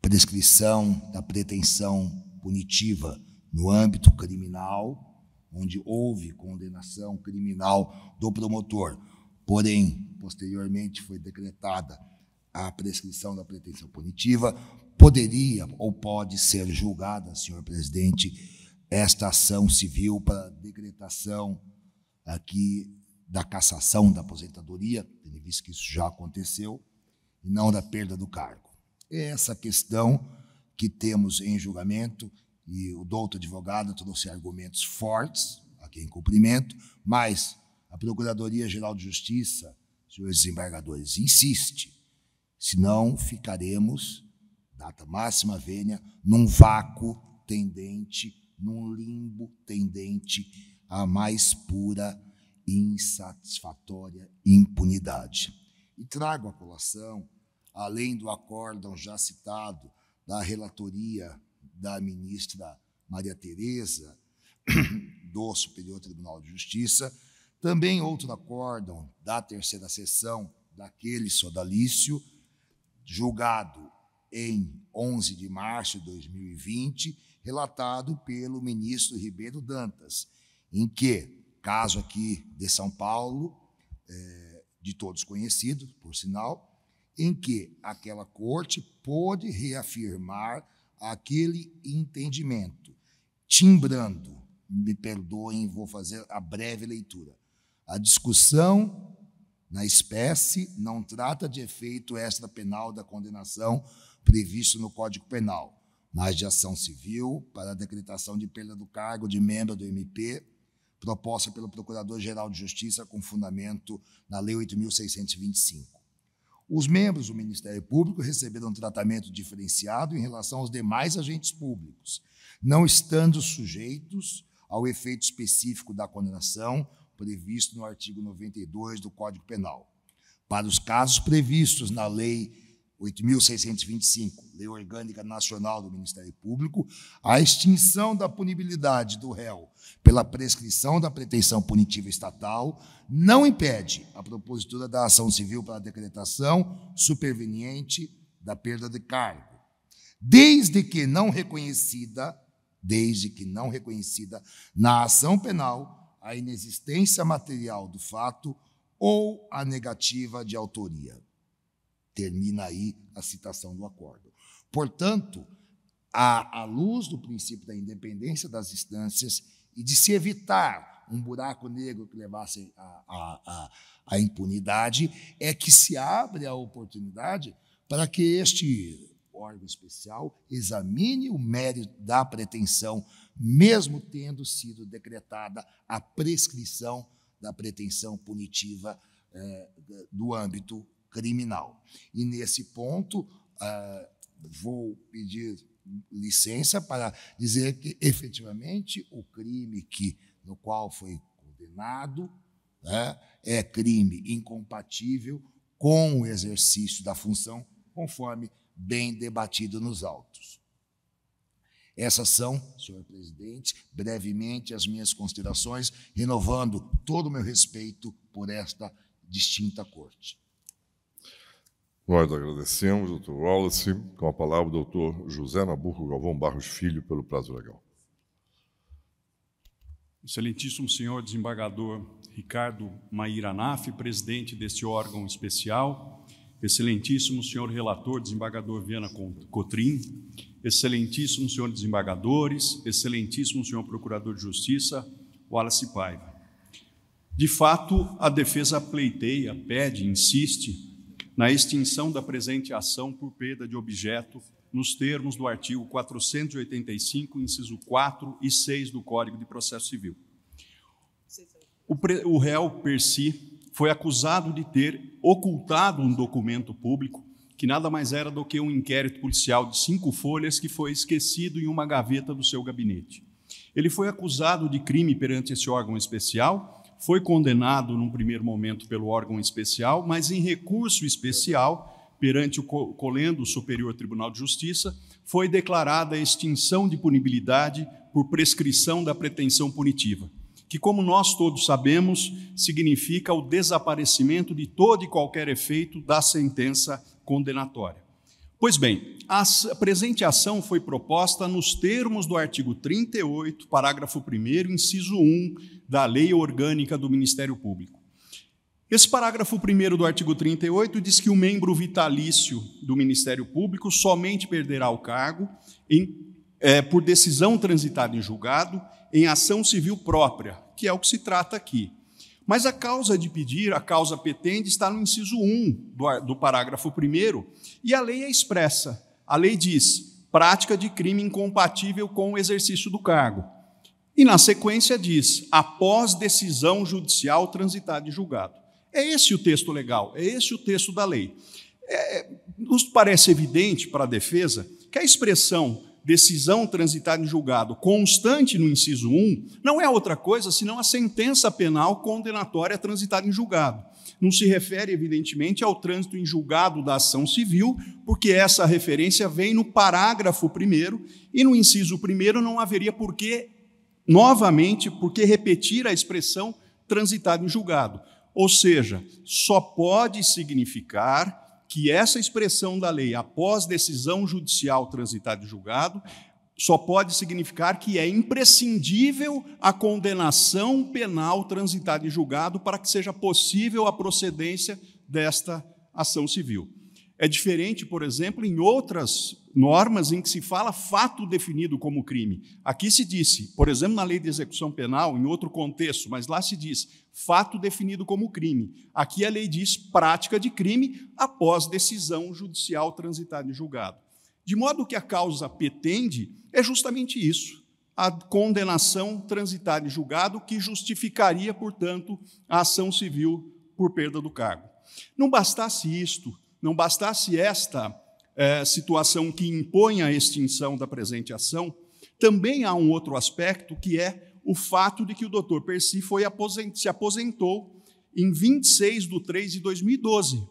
prescrição da pretensão punitiva no âmbito criminal, onde houve condenação criminal do promotor. Porém, posteriormente foi decretada a prescrição da pretensão punitiva, poderia ou pode ser julgada, senhor presidente, esta ação civil para decretação aqui da cassação da aposentadoria, tendo visto que isso já aconteceu, e não da perda do cargo. É essa questão que temos em julgamento e o douto advogado trouxe argumentos fortes, a quem cumprimento, mas a Procuradoria-Geral de Justiça, senhores desembargadores, insiste, senão ficaremos, data máxima vênia, num vácuo tendente, num limbo tendente à mais pura insatisfatória impunidade. E trago à colação, além do acórdão já citado da relatoria da ministra Maria Tereza, do Superior Tribunal de Justiça, também outro acórdão da terceira sessão daquele sodalício, julgado em 11 de março de 2020, relatado pelo ministro Ribeiro Dantas, em que, caso aqui de São Paulo, é, de todos conhecido, por sinal, em que aquela corte pôde reafirmar aquele entendimento. Timbrando, me perdoem, vou fazer a breve leitura. A discussão na espécie não trata de efeito extra penal da condenação previsto no Código Penal, mas de ação civil para a decretação de perda do cargo de membro do MP, proposta pelo Procurador-Geral de Justiça com fundamento na Lei 8.625. Os membros do Ministério Público receberão tratamento diferenciado em relação aos demais agentes públicos, não estando sujeitos ao efeito específico da condenação previsto no artigo 92 do Código Penal. Para os casos previstos na Lei 8.625, Lei Orgânica Nacional do Ministério Público, a extinção da punibilidade do réu pela prescrição da pretensão punitiva estatal não impede a propositura da ação civil para a decretação superveniente da perda de cargo, desde que não reconhecida, desde que não reconhecida na ação penal a inexistência material do fato ou a negativa de autoria. Termina aí a citação do acordo. Portanto, à, à luz do princípio da independência das instâncias e de se evitar um buraco negro que levasse à impunidade, é que se abre a oportunidade para que este órgão especial examine o mérito da pretensão, mesmo tendo sido decretada a prescrição da pretensão punitiva eh, do âmbito criminal. E nesse ponto, ah, vou pedir licença para dizer que efetivamente o crime que, no qual foi condenado né, é crime incompatível com o exercício da função, conforme bem debatido nos autos. Essas são, senhor presidente, brevemente as minhas considerações, renovando todo o meu respeito por esta distinta corte. Nós agradecemos, doutor Wallace, com a palavra, doutor José Nabuco Galvão Barros Filho, pelo prazo legal. Excelentíssimo senhor desembargador Ricardo Naf, presidente deste órgão especial, excelentíssimo senhor relator, desembargador Viana Cotrim, excelentíssimo senhor desembargadores, excelentíssimo senhor procurador de justiça, Wallace Paiva. De fato, a defesa pleiteia, pede, insiste na extinção da presente ação por perda de objeto, nos termos do artigo 485, inciso 4 e 6 do Código de Processo Civil. O, pre, o réu, per si, foi acusado de ter ocultado um documento público, que nada mais era do que um inquérito policial de cinco folhas que foi esquecido em uma gaveta do seu gabinete. Ele foi acusado de crime perante esse órgão especial foi condenado num primeiro momento pelo órgão especial, mas em recurso especial, perante o colendo Superior Tribunal de Justiça, foi declarada a extinção de punibilidade por prescrição da pretensão punitiva, que, como nós todos sabemos, significa o desaparecimento de todo e qualquer efeito da sentença condenatória. Pois bem, a presente ação foi proposta nos termos do artigo 38, parágrafo 1, inciso 1 da Lei Orgânica do Ministério Público. Esse parágrafo 1 do artigo 38 diz que o membro vitalício do Ministério Público somente perderá o cargo em, é, por decisão transitada em julgado em ação civil própria, que é o que se trata aqui. Mas a causa de pedir, a causa petende, está no inciso 1 do, do parágrafo 1, e a lei é expressa. A lei diz: prática de crime incompatível com o exercício do cargo. E na sequência diz: após decisão judicial transitada em julgado. É esse o texto legal, é esse o texto da lei. É, é nos parece evidente para a defesa que a expressão decisão transitada em julgado constante no inciso 1 não é outra coisa senão a sentença penal condenatória transitada em julgado. Não se refere, evidentemente, ao trânsito em julgado da ação civil, porque essa referência vem no parágrafo 1 e no inciso 1 não haveria por que Novamente, porque repetir a expressão transitado em julgado. Ou seja, só pode significar que essa expressão da lei, após decisão judicial transitada em julgado, só pode significar que é imprescindível a condenação penal transitada em julgado para que seja possível a procedência desta ação civil. É diferente, por exemplo, em outras normas em que se fala fato definido como crime. Aqui se disse, por exemplo, na lei de execução penal, em outro contexto, mas lá se diz fato definido como crime. Aqui a lei diz prática de crime após decisão judicial transitada em julgado. De modo que a causa petende é justamente isso, a condenação transitada em julgado que justificaria, portanto, a ação civil por perda do cargo. Não bastasse isto, não bastasse esta é, situação que impõe a extinção da presente ação, também há um outro aspecto que é o fato de que o doutor Percy foi aposent se aposentou em 26 de 3 de 2012,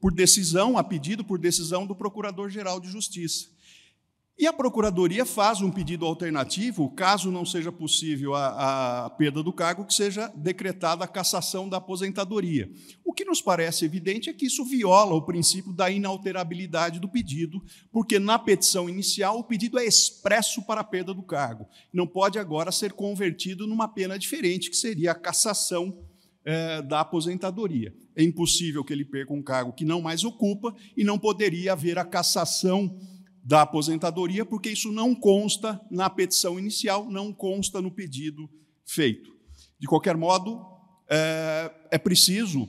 por decisão, a pedido por decisão do Procurador-Geral de Justiça. E a Procuradoria faz um pedido alternativo, caso não seja possível a, a, perda do cargo, que seja decretada a cassação da aposentadoria. O que nos parece evidente é que isso viola o princípio da inalterabilidade do pedido, porque na petição inicial o pedido é expresso para a perda do cargo. Não pode agora ser convertido numa pena diferente, que seria a cassação eh, da aposentadoria. É impossível que ele perca um cargo que não mais ocupa e não poderia haver a cassação da aposentadoria, porque isso não consta na petição inicial, não consta no pedido feito. De qualquer modo, é, é preciso.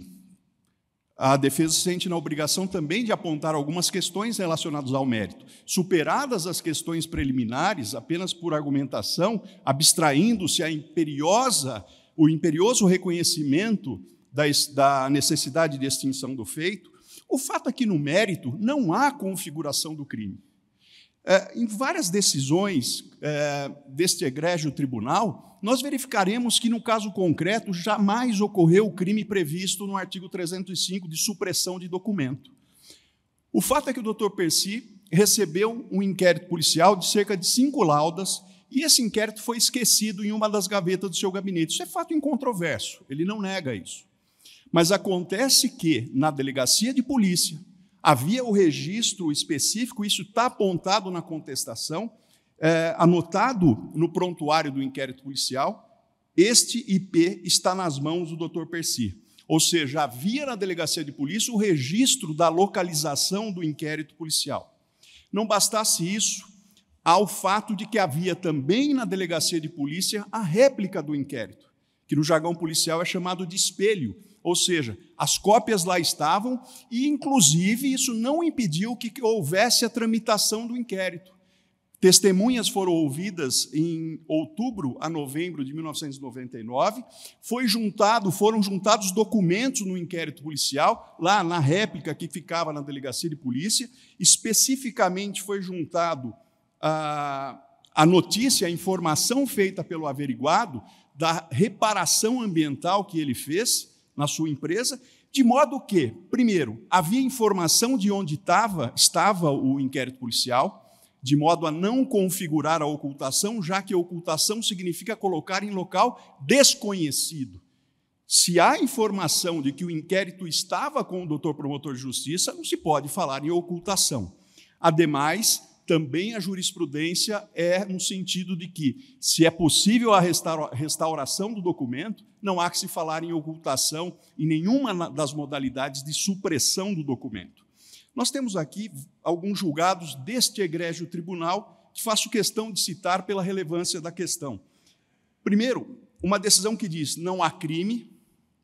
A defesa se sente na obrigação também de apontar algumas questões relacionadas ao mérito. Superadas as questões preliminares, apenas por argumentação, abstraindo-se a imperiosa, o imperioso reconhecimento da, da necessidade de extinção do feito, o fato é que no mérito não há configuração do crime. É, em várias decisões é, deste egrégio tribunal, nós verificaremos que, no caso concreto, jamais ocorreu o crime previsto no artigo 305 de supressão de documento. O fato é que o doutor Percy recebeu um inquérito policial de cerca de cinco laudas e esse inquérito foi esquecido em uma das gavetas do seu gabinete. Isso é fato incontroverso, ele não nega isso. Mas acontece que, na delegacia de polícia, havia o registro específico, isso está apontado na contestação, é, anotado no prontuário do inquérito policial. Este IP está nas mãos do Dr. Percy. Ou seja, havia na delegacia de polícia o registro da localização do inquérito policial. Não bastasse isso, ao fato de que havia também na delegacia de polícia a réplica do inquérito, que no jargão policial é chamado de espelho, ou seja, as cópias lá estavam e, inclusive, isso não impediu que houvesse a tramitação do inquérito. Testemunhas foram ouvidas em outubro a novembro de 1999. Foi juntado, foram juntados documentos no inquérito policial, lá na réplica que ficava na delegacia de polícia. Especificamente foi juntado a, a notícia, a informação feita pelo averiguado da reparação ambiental que ele fez na sua empresa, de modo que, primeiro, havia informação de onde estava, estava o inquérito policial, de modo a não configurar a ocultação, já que ocultação significa colocar em local desconhecido. Se há informação de que o inquérito estava com o doutor promotor de justiça, não se pode falar em ocultação. Ademais, também a jurisprudência é no sentido de que, se é possível a restauração do documento, não há que se falar em ocultação em nenhuma das modalidades de supressão do documento. Nós temos aqui alguns julgados deste egrégio tribunal que faço questão de citar pela relevância da questão. Primeiro, uma decisão que diz não há crime,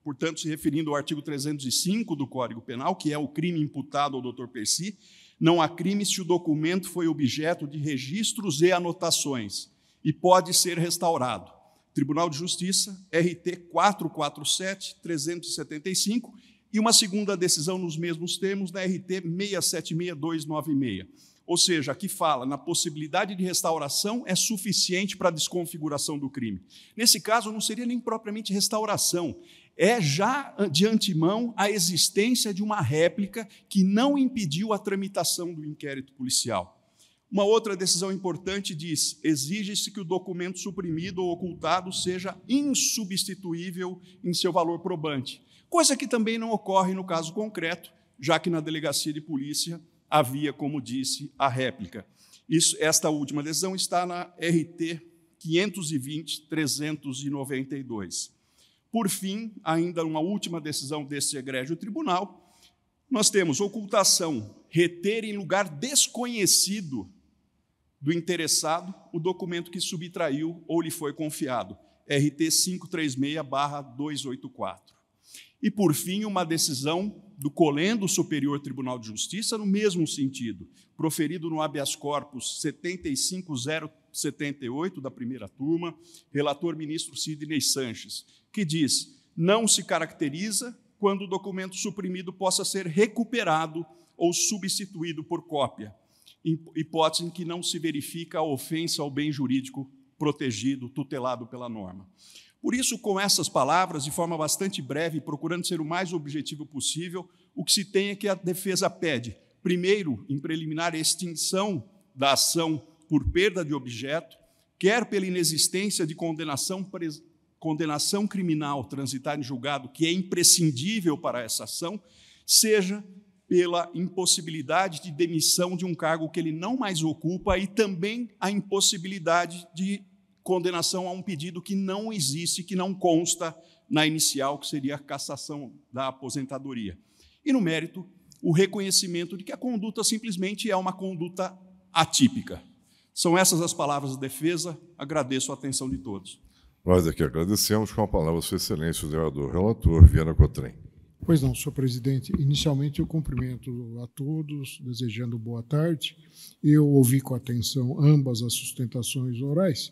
portanto, se referindo ao artigo 305 do Código Penal, que é o crime imputado ao doutor Percy, não há crime se o documento foi objeto de registros e anotações e pode ser restaurado. Tribunal de Justiça, RT 447-375, e uma segunda decisão nos mesmos termos, na RT 676296. Ou seja, aqui fala na possibilidade de restauração é suficiente para a desconfiguração do crime. Nesse caso, não seria nem propriamente restauração, é já de antemão a existência de uma réplica que não impediu a tramitação do inquérito policial. Uma outra decisão importante diz: exige-se que o documento suprimido ou ocultado seja insubstituível em seu valor probante, coisa que também não ocorre no caso concreto, já que na delegacia de polícia havia, como disse, a réplica. Isso, esta última decisão está na RT 520 392. Por fim, ainda uma última decisão desse egrégio tribunal, nós temos ocultação, reter em lugar desconhecido do interessado o documento que subtraiu ou lhe foi confiado, RT 536/284. E por fim, uma decisão do colendo Superior Tribunal de Justiça no mesmo sentido, proferido no habeas corpus 75078 da primeira turma, relator ministro Sidney Sanches, que diz: não se caracteriza quando o documento suprimido possa ser recuperado ou substituído por cópia, hipótese em que não se verifica a ofensa ao bem jurídico protegido, tutelado pela norma. Por isso, com essas palavras, de forma bastante breve, procurando ser o mais objetivo possível, o que se tem é que a defesa pede, primeiro, em preliminar, a extinção da ação por perda de objeto, quer pela inexistência de condenação condenação criminal transitar em julgado, que é imprescindível para essa ação, seja pela impossibilidade de demissão de um cargo que ele não mais ocupa e também a impossibilidade de condenação a um pedido que não existe, que não consta na inicial, que seria a cassação da aposentadoria. E no mérito, o reconhecimento de que a conduta simplesmente é uma conduta atípica. São essas as palavras da defesa. Agradeço a atenção de todos. Nós aqui agradecemos com a palavra Sua Excelência, o zelador relator Viana Cotrim. Pois não, senhor presidente. Inicialmente eu cumprimento a todos, desejando boa tarde. Eu ouvi com atenção ambas as sustentações orais,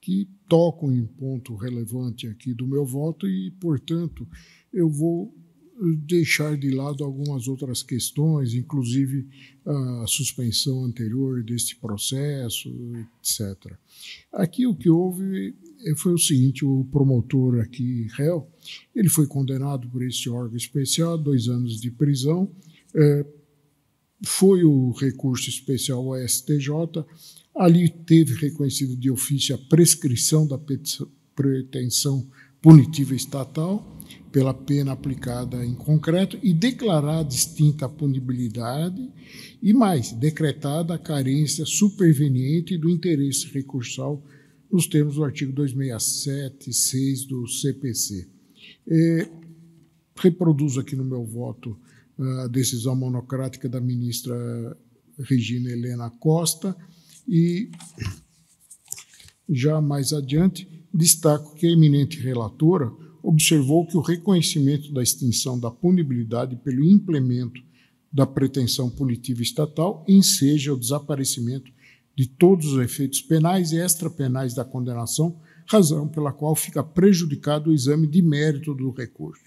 que tocam em ponto relevante aqui do meu voto e, portanto, eu vou deixar de lado algumas outras questões, inclusive a suspensão anterior deste processo, etc. Aqui o que houve eh, foi o seguinte: o promotor aqui, réu, ele foi condenado por este órgão especial, dois anos de prisão. Eh, foi o recurso especial ao STJ. Ali teve reconhecido de ofício a prescrição da pretensão punitiva estatal pela pena aplicada em concreto e declarar distinta a punibilidade e mais, decretada a carência superveniente do interesse recursal nos termos do artigo 267, do CPC. É, reproduzo aqui no meu voto ah, a decisão monocrática da ministra Regina Helena Costa e já mais adiante destaco que a eminente relatora observou que o reconhecimento da extinção da punibilidade pelo implemento da pretensão punitiva estatal enseja o desaparecimento de todos os efeitos penais e extrapenais da condenação, razão pela qual fica prejudicado o exame de mérito do recurso.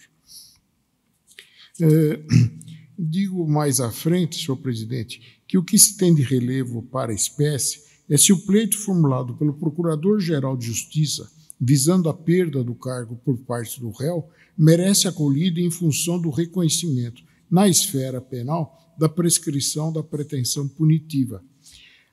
É, digo mais à frente, senhor presidente, que o que se tem de relevo para a espécie é se o pleito formulado pelo Procurador-Geral de Justiça visando a perda do cargo por parte do réu, merece acolhida em função do reconhecimento, na esfera penal, da prescrição da pretensão punitiva.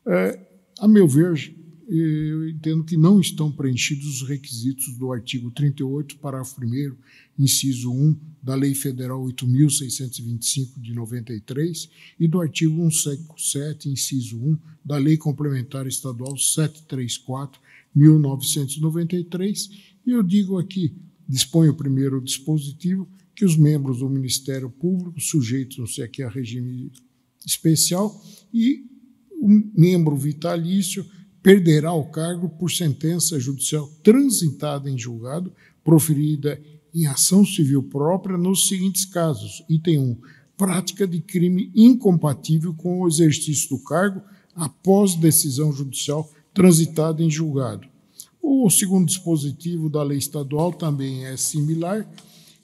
É, a meu ver, eu entendo que não estão preenchidos os requisitos do artigo 38, parágrafo 1, inciso 1 da Lei Federal 8.625 de 93 e do artigo 157, inciso 1 da Lei Complementar Estadual 734 1993, e eu digo aqui, dispõe o primeiro dispositivo que os membros do Ministério Público, sujeitos aqui a regime especial, e o um membro vitalício perderá o cargo por sentença judicial transitada em julgado, proferida em ação civil própria nos seguintes casos: item 1, prática de crime incompatível com o exercício do cargo após decisão judicial transitado em julgado. O segundo dispositivo da lei estadual também é similar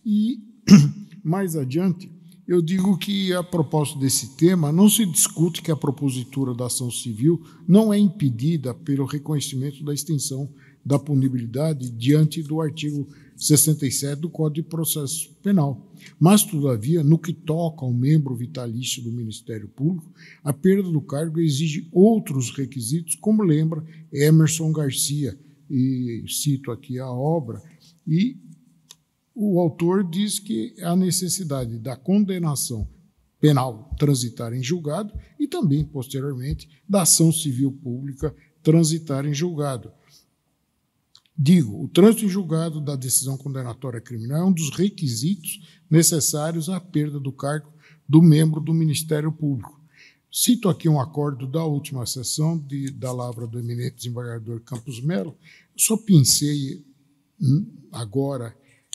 e mais adiante eu digo que a propósito desse tema não se discute que a propositura da ação civil não é impedida pelo reconhecimento da extensão da punibilidade diante do artigo 67 do Código de Processo Penal. Mas, todavia, no que toca ao membro vitalício do Ministério Público, a perda do cargo exige outros requisitos, como lembra Emerson Garcia, e cito aqui a obra, e o autor diz que a necessidade da condenação penal transitar em julgado e também, posteriormente, da ação civil pública transitar em julgado Digo, o trânsito em julgado da decisão condenatória criminal é um dos requisitos necessários à perda do cargo do membro do Ministério Público. Cito aqui um acordo da última sessão de, da lavra do eminente desembargador Campos Melo. Só pensei hum, agora,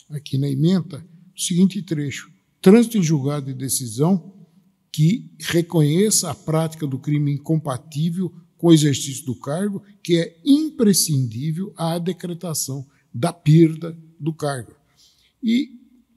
aqui na emenda, o seguinte trecho: trânsito em julgado de decisão que reconheça a prática do crime incompatível com o exercício do cargo, que é imprescindível à decretação da perda do cargo. E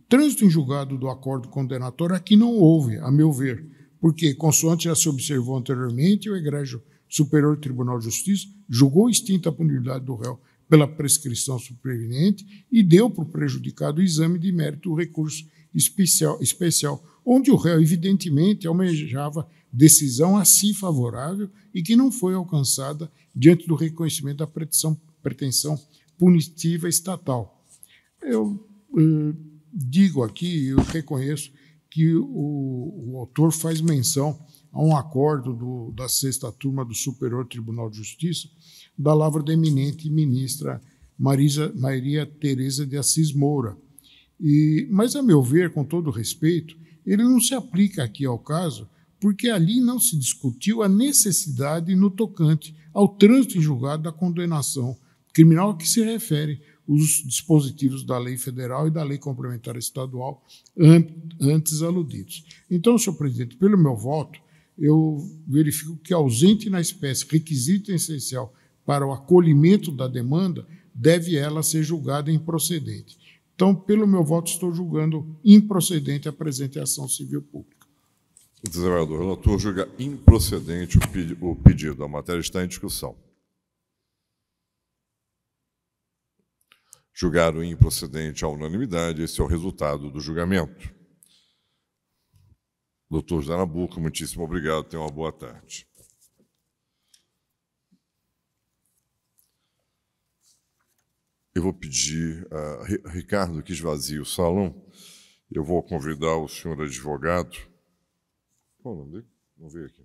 trânsito em julgado do acordo condenatório aqui é não houve, a meu ver, porque, consoante já se observou anteriormente, o Egrégio Superior Tribunal de Justiça julgou extinta a punibilidade do réu pela prescrição superveniente e deu para o prejudicado o exame de mérito o recurso especial, especial, onde o réu, evidentemente, almejava decisão a si favorável e que não foi alcançada diante do reconhecimento da pretensão, pretensão punitiva estatal. Eu eh, digo aqui, eu reconheço que o, o, autor faz menção a um acordo do, da sexta turma do Superior Tribunal de Justiça, da lavra da eminente ministra Marisa, Maria Tereza de Assis Moura. E, mas, a meu ver, com todo respeito, ele não se aplica aqui ao caso, porque ali não se discutiu a necessidade no tocante ao trânsito em julgado da condenação criminal a que se refere os dispositivos da lei federal e da lei complementar estadual antes aludidos. Então, senhor presidente, pelo meu voto, eu verifico que ausente na espécie requisito essencial para o acolhimento da demanda, deve ela ser julgada improcedente. Então, pelo meu voto, estou julgando improcedente a presente ação civil pública. Desembargador, relator julga improcedente o pedido. A matéria está em discussão. Julgaram improcedente à unanimidade. Esse é o resultado do julgamento. Doutor Zanabuco, muitíssimo obrigado. Tenha uma boa tarde. Eu vou pedir a ah, Ricardo que esvazie o salão. Eu vou convidar o senhor advogado qual o nome dele? Vamos ver aqui.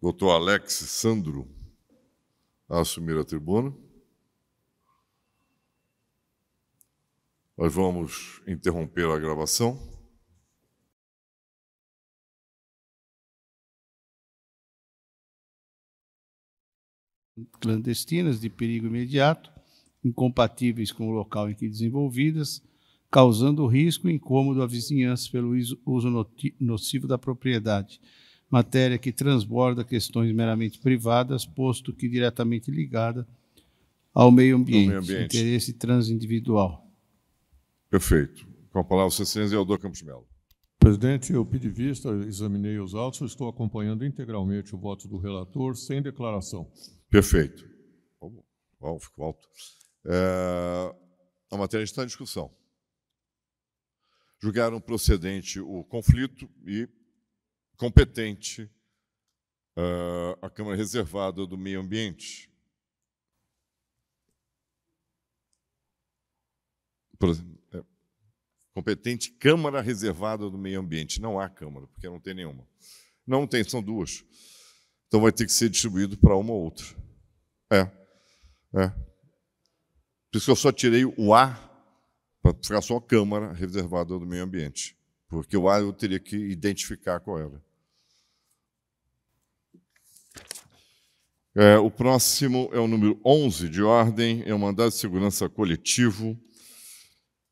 Doutor Alex Sandro a assumir a tribuna. Nós vamos interromper a gravação. Clandestinas de perigo imediato, incompatíveis com o local em que desenvolvidas, causando risco e incômodo à vizinhança pelo uso nocivo da propriedade, matéria que transborda questões meramente privadas, posto que diretamente ligada ao meio ambiente, meio ambiente. interesse transindividual. Perfeito. Com a palavra, Cecenza e Aldor Campos Melo. Presidente, eu pedi vista, examinei os autos, estou acompanhando integralmente o voto do relator, sem declaração. Perfeito. Bom, fico alto. É... A matéria está em discussão julgaram procedente o conflito e competente uh, a Câmara Reservada do Meio Ambiente. Por, é, competente Câmara Reservada do Meio Ambiente. Não há Câmara, porque não tem nenhuma. Não tem, são duas. Então vai ter que ser distribuído para uma ou outra. É. É. Por isso que eu só tirei o A para ficar só a Câmara reservada do meio ambiente, porque o ar eu teria que identificar qual era. É, o próximo é o número 11 de ordem, é o mandado de segurança coletivo,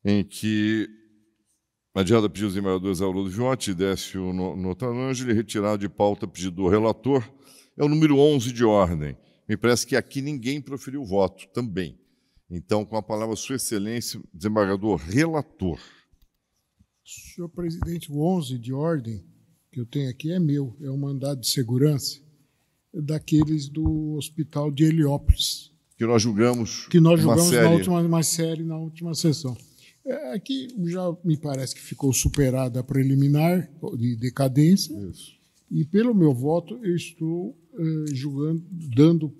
em que a diada pediu os embaixadores Haroldo Viotti e Décio Notarangeli retirar de pauta pedido do relator. É o número 11 de ordem. Me parece que aqui ninguém proferiu voto também. Então, com a palavra, Sua Excelência, desembargador relator. Senhor presidente, o 11 de ordem que eu tenho aqui é meu, é um mandado de segurança daqueles do hospital de Heliópolis. Que nós julgamos. Que nós julgamos série. na última uma série, na última sessão. É, aqui já me parece que ficou superada a preliminar de decadência. Isso. E pelo meu voto, eu estou uh, julgando, dando.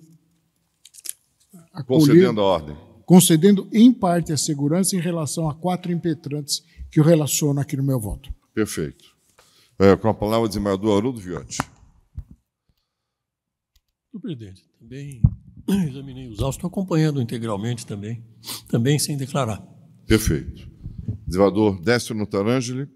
Acolher, Concedendo a ordem concedendo em parte a segurança em relação a quatro impetrantes que eu relaciono aqui no meu voto. Perfeito. É, com a palavra o desembargador Haroldo Viotti. Senhor presidente, também examinei os autos, estou acompanhando integralmente também, também sem declarar. Perfeito. Desembargador Décio Notarangeli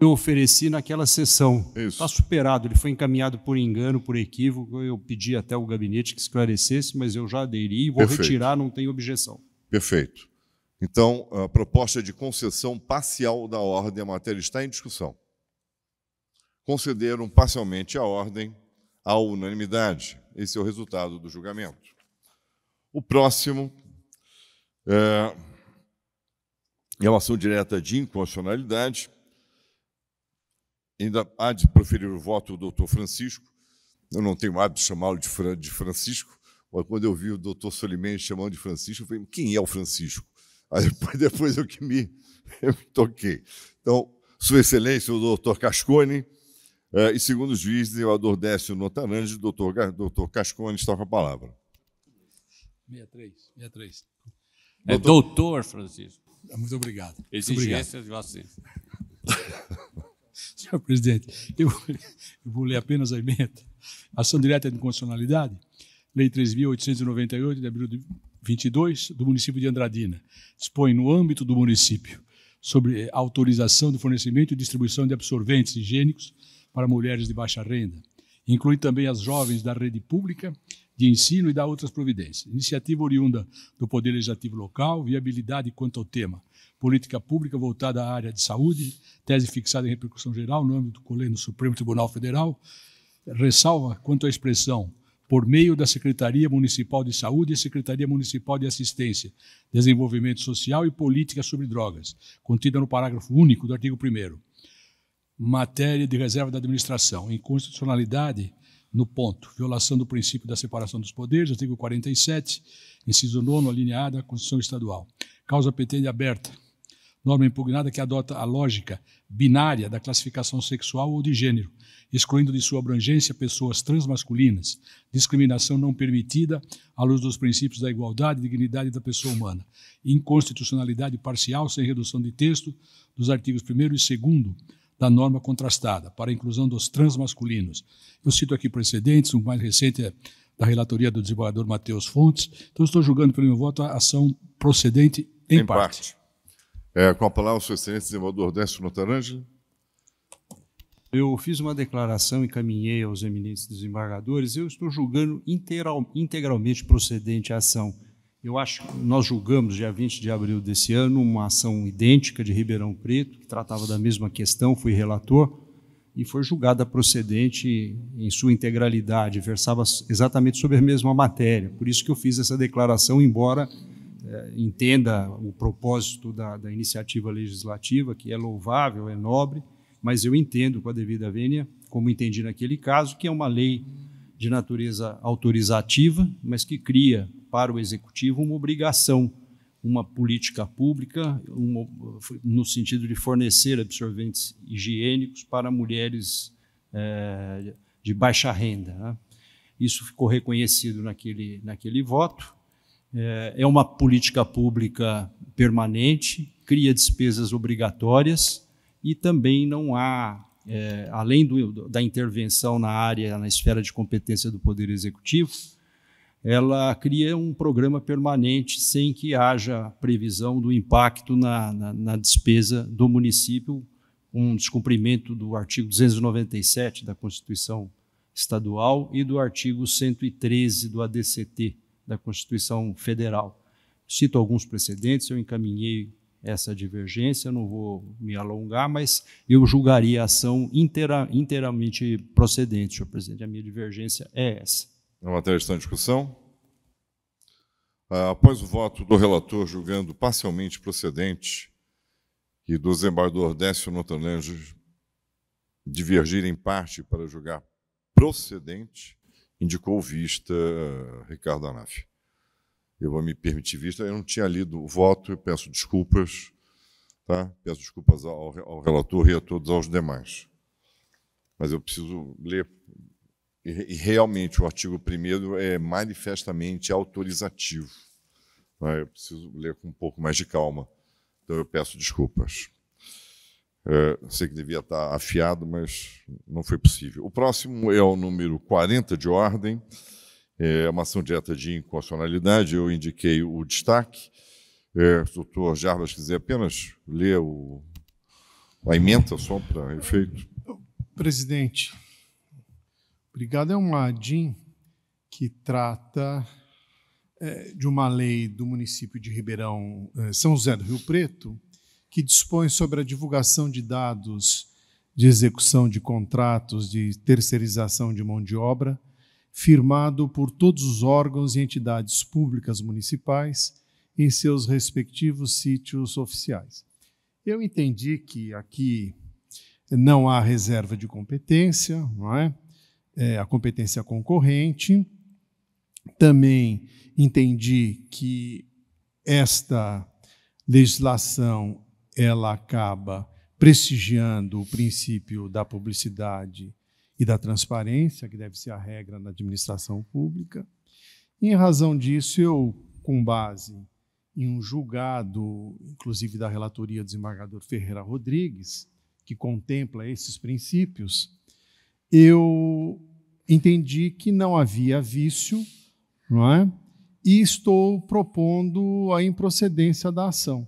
eu ofereci naquela sessão. Está superado, ele foi encaminhado por engano, por equívoco. Eu pedi até o gabinete que esclarecesse, mas eu já aderi e vou Perfeito. retirar, não tem objeção. Perfeito. Então, a proposta de concessão parcial da ordem, a matéria está em discussão. Concederam parcialmente a ordem à unanimidade. Esse é o resultado do julgamento. O próximo é, é uma ação direta de inconstitucionalidade ainda há de proferir o voto o doutor Francisco. Eu não tenho hábito de chamá-lo de, Fran, de Francisco, mas quando eu vi o doutor Solimene chamando de Francisco, eu falei, quem é o Francisco? Aí depois, depois eu que me, eu me toquei. Então, Sua Excelência, o doutor Cascone, eh, e segundo os juiz desembargador Décio Notarandi, o doutor, doutor Cascone está com a palavra. 63, 63. É doutor, doutor Francisco. Muito obrigado. Exigências de vocês. Senhor presidente, eu, eu vou ler apenas a emenda. Ação direta de inconstitucionalidade, Lei 3.898, de abril de 22, do município de Andradina, dispõe no âmbito do município sobre autorização de fornecimento e distribuição de absorventes higiênicos para mulheres de baixa renda. Inclui também as jovens da rede pública de ensino e da outras providências. Iniciativa oriunda do Poder Legislativo Local, viabilidade quanto ao tema política pública voltada à área de saúde, tese fixada em repercussão geral no âmbito do colê no Supremo Tribunal Federal, ressalva quanto à expressão por meio da Secretaria Municipal de Saúde e Secretaria Municipal de Assistência, Desenvolvimento Social e Política sobre Drogas, contida no parágrafo único do artigo 1 Matéria de reserva da administração, inconstitucionalidade no ponto, violação do princípio da separação dos poderes, artigo 47, inciso 9, alineada à Constituição Estadual. Causa PT aberta, norma impugnada que adota a lógica binária da classificação sexual ou de gênero, excluindo de sua abrangência pessoas transmasculinas, discriminação não permitida à luz dos princípios da igualdade e dignidade da pessoa humana, inconstitucionalidade parcial sem redução de texto dos artigos 1 e 2 da norma contrastada para a inclusão dos transmasculinos. Eu cito aqui precedentes, o mais recente é da relatoria do desembargador Matheus Fontes. Então, estou julgando pelo meu voto a ação procedente em, em parte. parte. É, com a palavra, Sua Excelência, desenvolvedor Décio Notarangelo. Eu fiz uma declaração e caminhei aos eminentes desembargadores. Eu estou julgando integral, integralmente procedente a ação. Eu acho que nós julgamos, dia 20 de abril desse ano, uma ação idêntica de Ribeirão Preto, que tratava da mesma questão, fui relator, e foi julgada procedente em sua integralidade, versava exatamente sobre a mesma matéria. Por isso que eu fiz essa declaração, embora é, entenda o propósito da, da, iniciativa legislativa, que é louvável, é nobre, mas eu entendo com a devida vênia, como entendi naquele caso, que é uma lei de natureza autorizativa, mas que cria para o executivo uma obrigação, uma política pública, uma, no sentido de fornecer absorventes higiênicos para mulheres é, de baixa renda. Né? Isso ficou reconhecido naquele, naquele voto é, é uma política pública permanente, cria despesas obrigatórias e também não há, é, além do, da intervenção na área, na esfera de competência do Poder Executivo, ela cria um programa permanente sem que haja previsão do impacto na, na, na despesa do município, um descumprimento do artigo 297 da Constituição Estadual e do artigo 113 do ADCT da Constituição Federal. Cito alguns precedentes, eu encaminhei essa divergência, não vou me alongar, mas eu julgaria a ação inteiramente procedente, senhor presidente. A minha divergência é essa. A matéria está em discussão. Ah, após o voto do relator julgando parcialmente procedente e do desembargador Décio Notanange divergir em parte para julgar procedente, indicou Vista, eh, Ricardo Anaf. Eu vou me permitir Vista, eu não tinha lido o voto, eu peço desculpas, tá? peço desculpas ao, ao relator e a todos aos demais. Mas eu preciso ler, e, e realmente o artigo 1 é manifestamente autorizativo. Tá? Eu preciso ler com um pouco mais de calma, então eu peço desculpas. Eh, sei que devia estar afiado, mas não foi possível. O próximo é o número 40 de ordem, eh, é uma ação direta de inconstitucionalidade. Eu indiquei o destaque. É, se o doutor Jarbas quiser apenas ler o, a emenda, só para efeito. Presidente, obrigado. É um ADIM que trata é, de uma lei do município de Ribeirão, São José do Rio Preto, que dispõe sobre a divulgação de dados de execução de contratos de terceirização de mão de obra, firmado por todos os órgãos e entidades públicas municipais em seus respectivos sítios oficiais. Eu entendi que aqui não há reserva de competência, não é? é a competência concorrente. Também entendi que esta legislação ela acaba prestigiando o princípio da publicidade e da transparência, que deve ser a regra na administração pública. em razão disso, eu, com base em um julgado, inclusive da relatoria do desembargador Ferreira Rodrigues, que contempla esses princípios, eu entendi que não havia vício, não é? E estou propondo a improcedência da ação.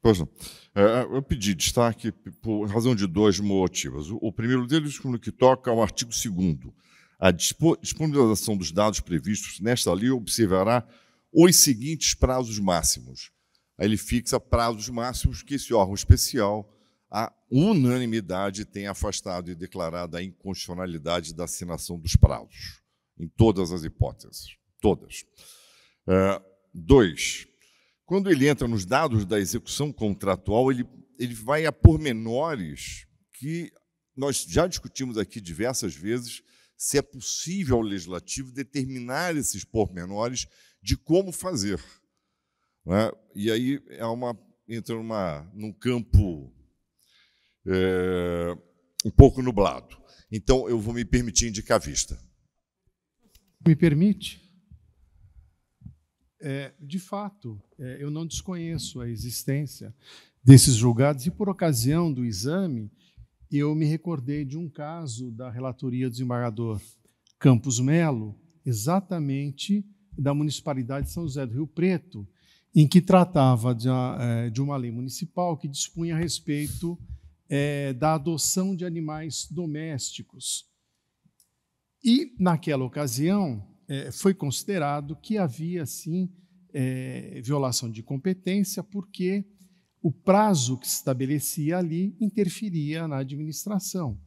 Pois não. É, é, eu pedi destaque por razão de dois motivos. O primeiro deles, no que toca ao artigo 2. A disponibilização dos dados previstos nesta lei observará os seguintes prazos máximos. Aí Ele fixa prazos máximos que esse órgão especial, a unanimidade, tem afastado e declarado a inconstitucionalidade da assinação dos prazos, em todas as hipóteses. Todas. É, dois, quando ele entra nos dados da execução contratual, ele, ele vai a pormenores que nós já discutimos aqui diversas vezes se é possível ao legislativo determinar esses pormenores de como fazer. né? E aí é uma, entra numa, num campo é, um pouco nublado. Então, eu vou me permitir indicar a vista. Me permite? é, de fato, é, eu não desconheço a existência desses julgados e, por ocasião do exame, eu me recordei de um caso da relatoria do desembargador Campos Melo, exatamente da municipalidade de São José do Rio Preto, em que tratava de uma, ah, é, de uma lei municipal que dispunha a respeito é, da adoção de animais domésticos. E, naquela ocasião, é, foi considerado que havia, sim, é, violação de competência, porque o prazo que se estabelecia ali interferia na administração.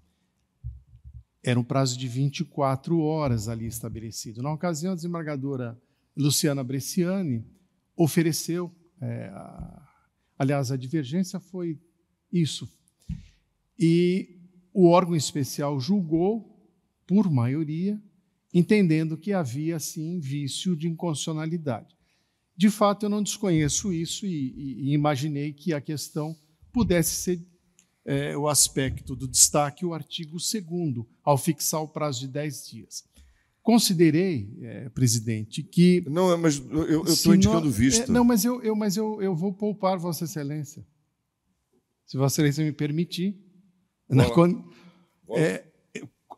Era um prazo de 24 horas ali estabelecido. Na ocasião, a desembargadora Luciana Bresciani ofereceu, é, a, aliás, a divergência foi isso. E o órgão especial julgou, por maioria, entendendo que havia, sim, vício de inconstitucionalidade. De fato, eu não desconheço isso e, e, imaginei que a questão pudesse ser é, o aspecto do destaque, o artigo 2, ao fixar o prazo de 10 dias. Considerei, é, presidente, que. Não, é, mas eu estou indicando não, visto. É, não, mas, eu, eu, mas eu, eu vou poupar Vossa Excelência. Se Vossa Excelência me permitir. Na, é,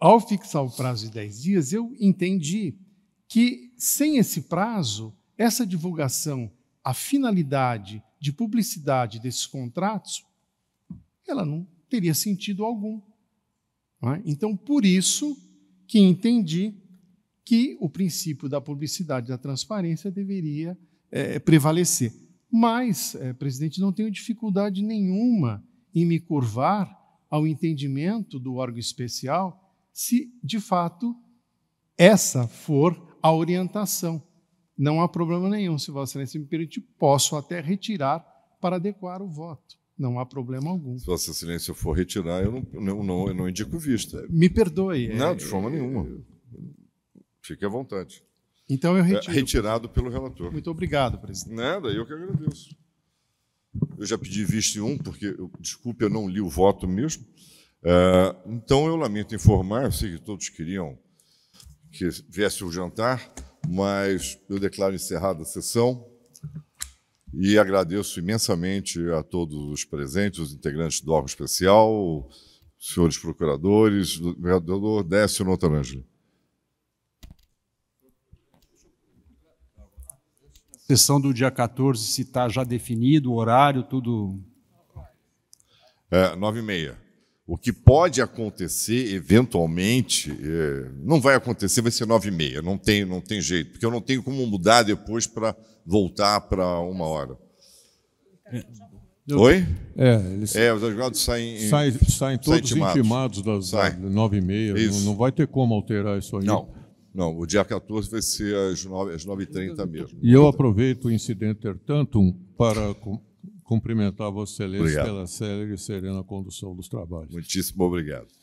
ao fixar o prazo de 10 dias, eu entendi que, sem esse prazo, essa divulgação, a finalidade de publicidade desses contratos, ela não teria sentido algum. É? Então, por isso que entendi que o princípio da publicidade e da transparência deveria é, prevalecer. Mas, é, presidente, não tenho dificuldade nenhuma em me curvar ao entendimento do órgão especial se de fato essa for a orientação. Não há problema nenhum, se Vossa Excelência me permitir, posso até retirar para adequar o voto. Não há problema algum. Se Vossa Excelência for retirar, eu não, não, não, eu não indico vista. Me perdoe. É- não, é, de forma é, nenhuma. Fique à vontade. Então eu é, retiro. É, retirado pelo relator. Muito obrigado, presidente. Nada, eu que agradeço. Eu já pedi visto em um, porque, eu, desculpe, eu não li o voto mesmo. Ah, então, eu lamento informar, eu sei que todos queriam que viesse o jantar, mas eu declaro encerrada a sessão e agradeço imensamente a todos os presentes, os integrantes do órgão especial, senhores procuradores, o vereador Décio Notarangeli. Sessão do dia 14, se está já definido o horário, tudo. É, e meia. O que pode acontecer, eventualmente, é, não vai acontecer, vai ser nove e meia, não tem, não tem jeito, porque eu não tenho como mudar depois para voltar para uma hora. eu, Oi? É, eles é, os advogados saem, saem, saem todos saem intimados, das Sai. nove e meia, não, não, vai ter como alterar isso aí. Não, não o dia 14 vai ser às nove, h nove e trinta mesmo. E eu aproveito o incidente, tanto para cumprimentar Vossa Excelência obrigado. pela célere e serena condução dos trabalhos. Muitíssimo obrigado.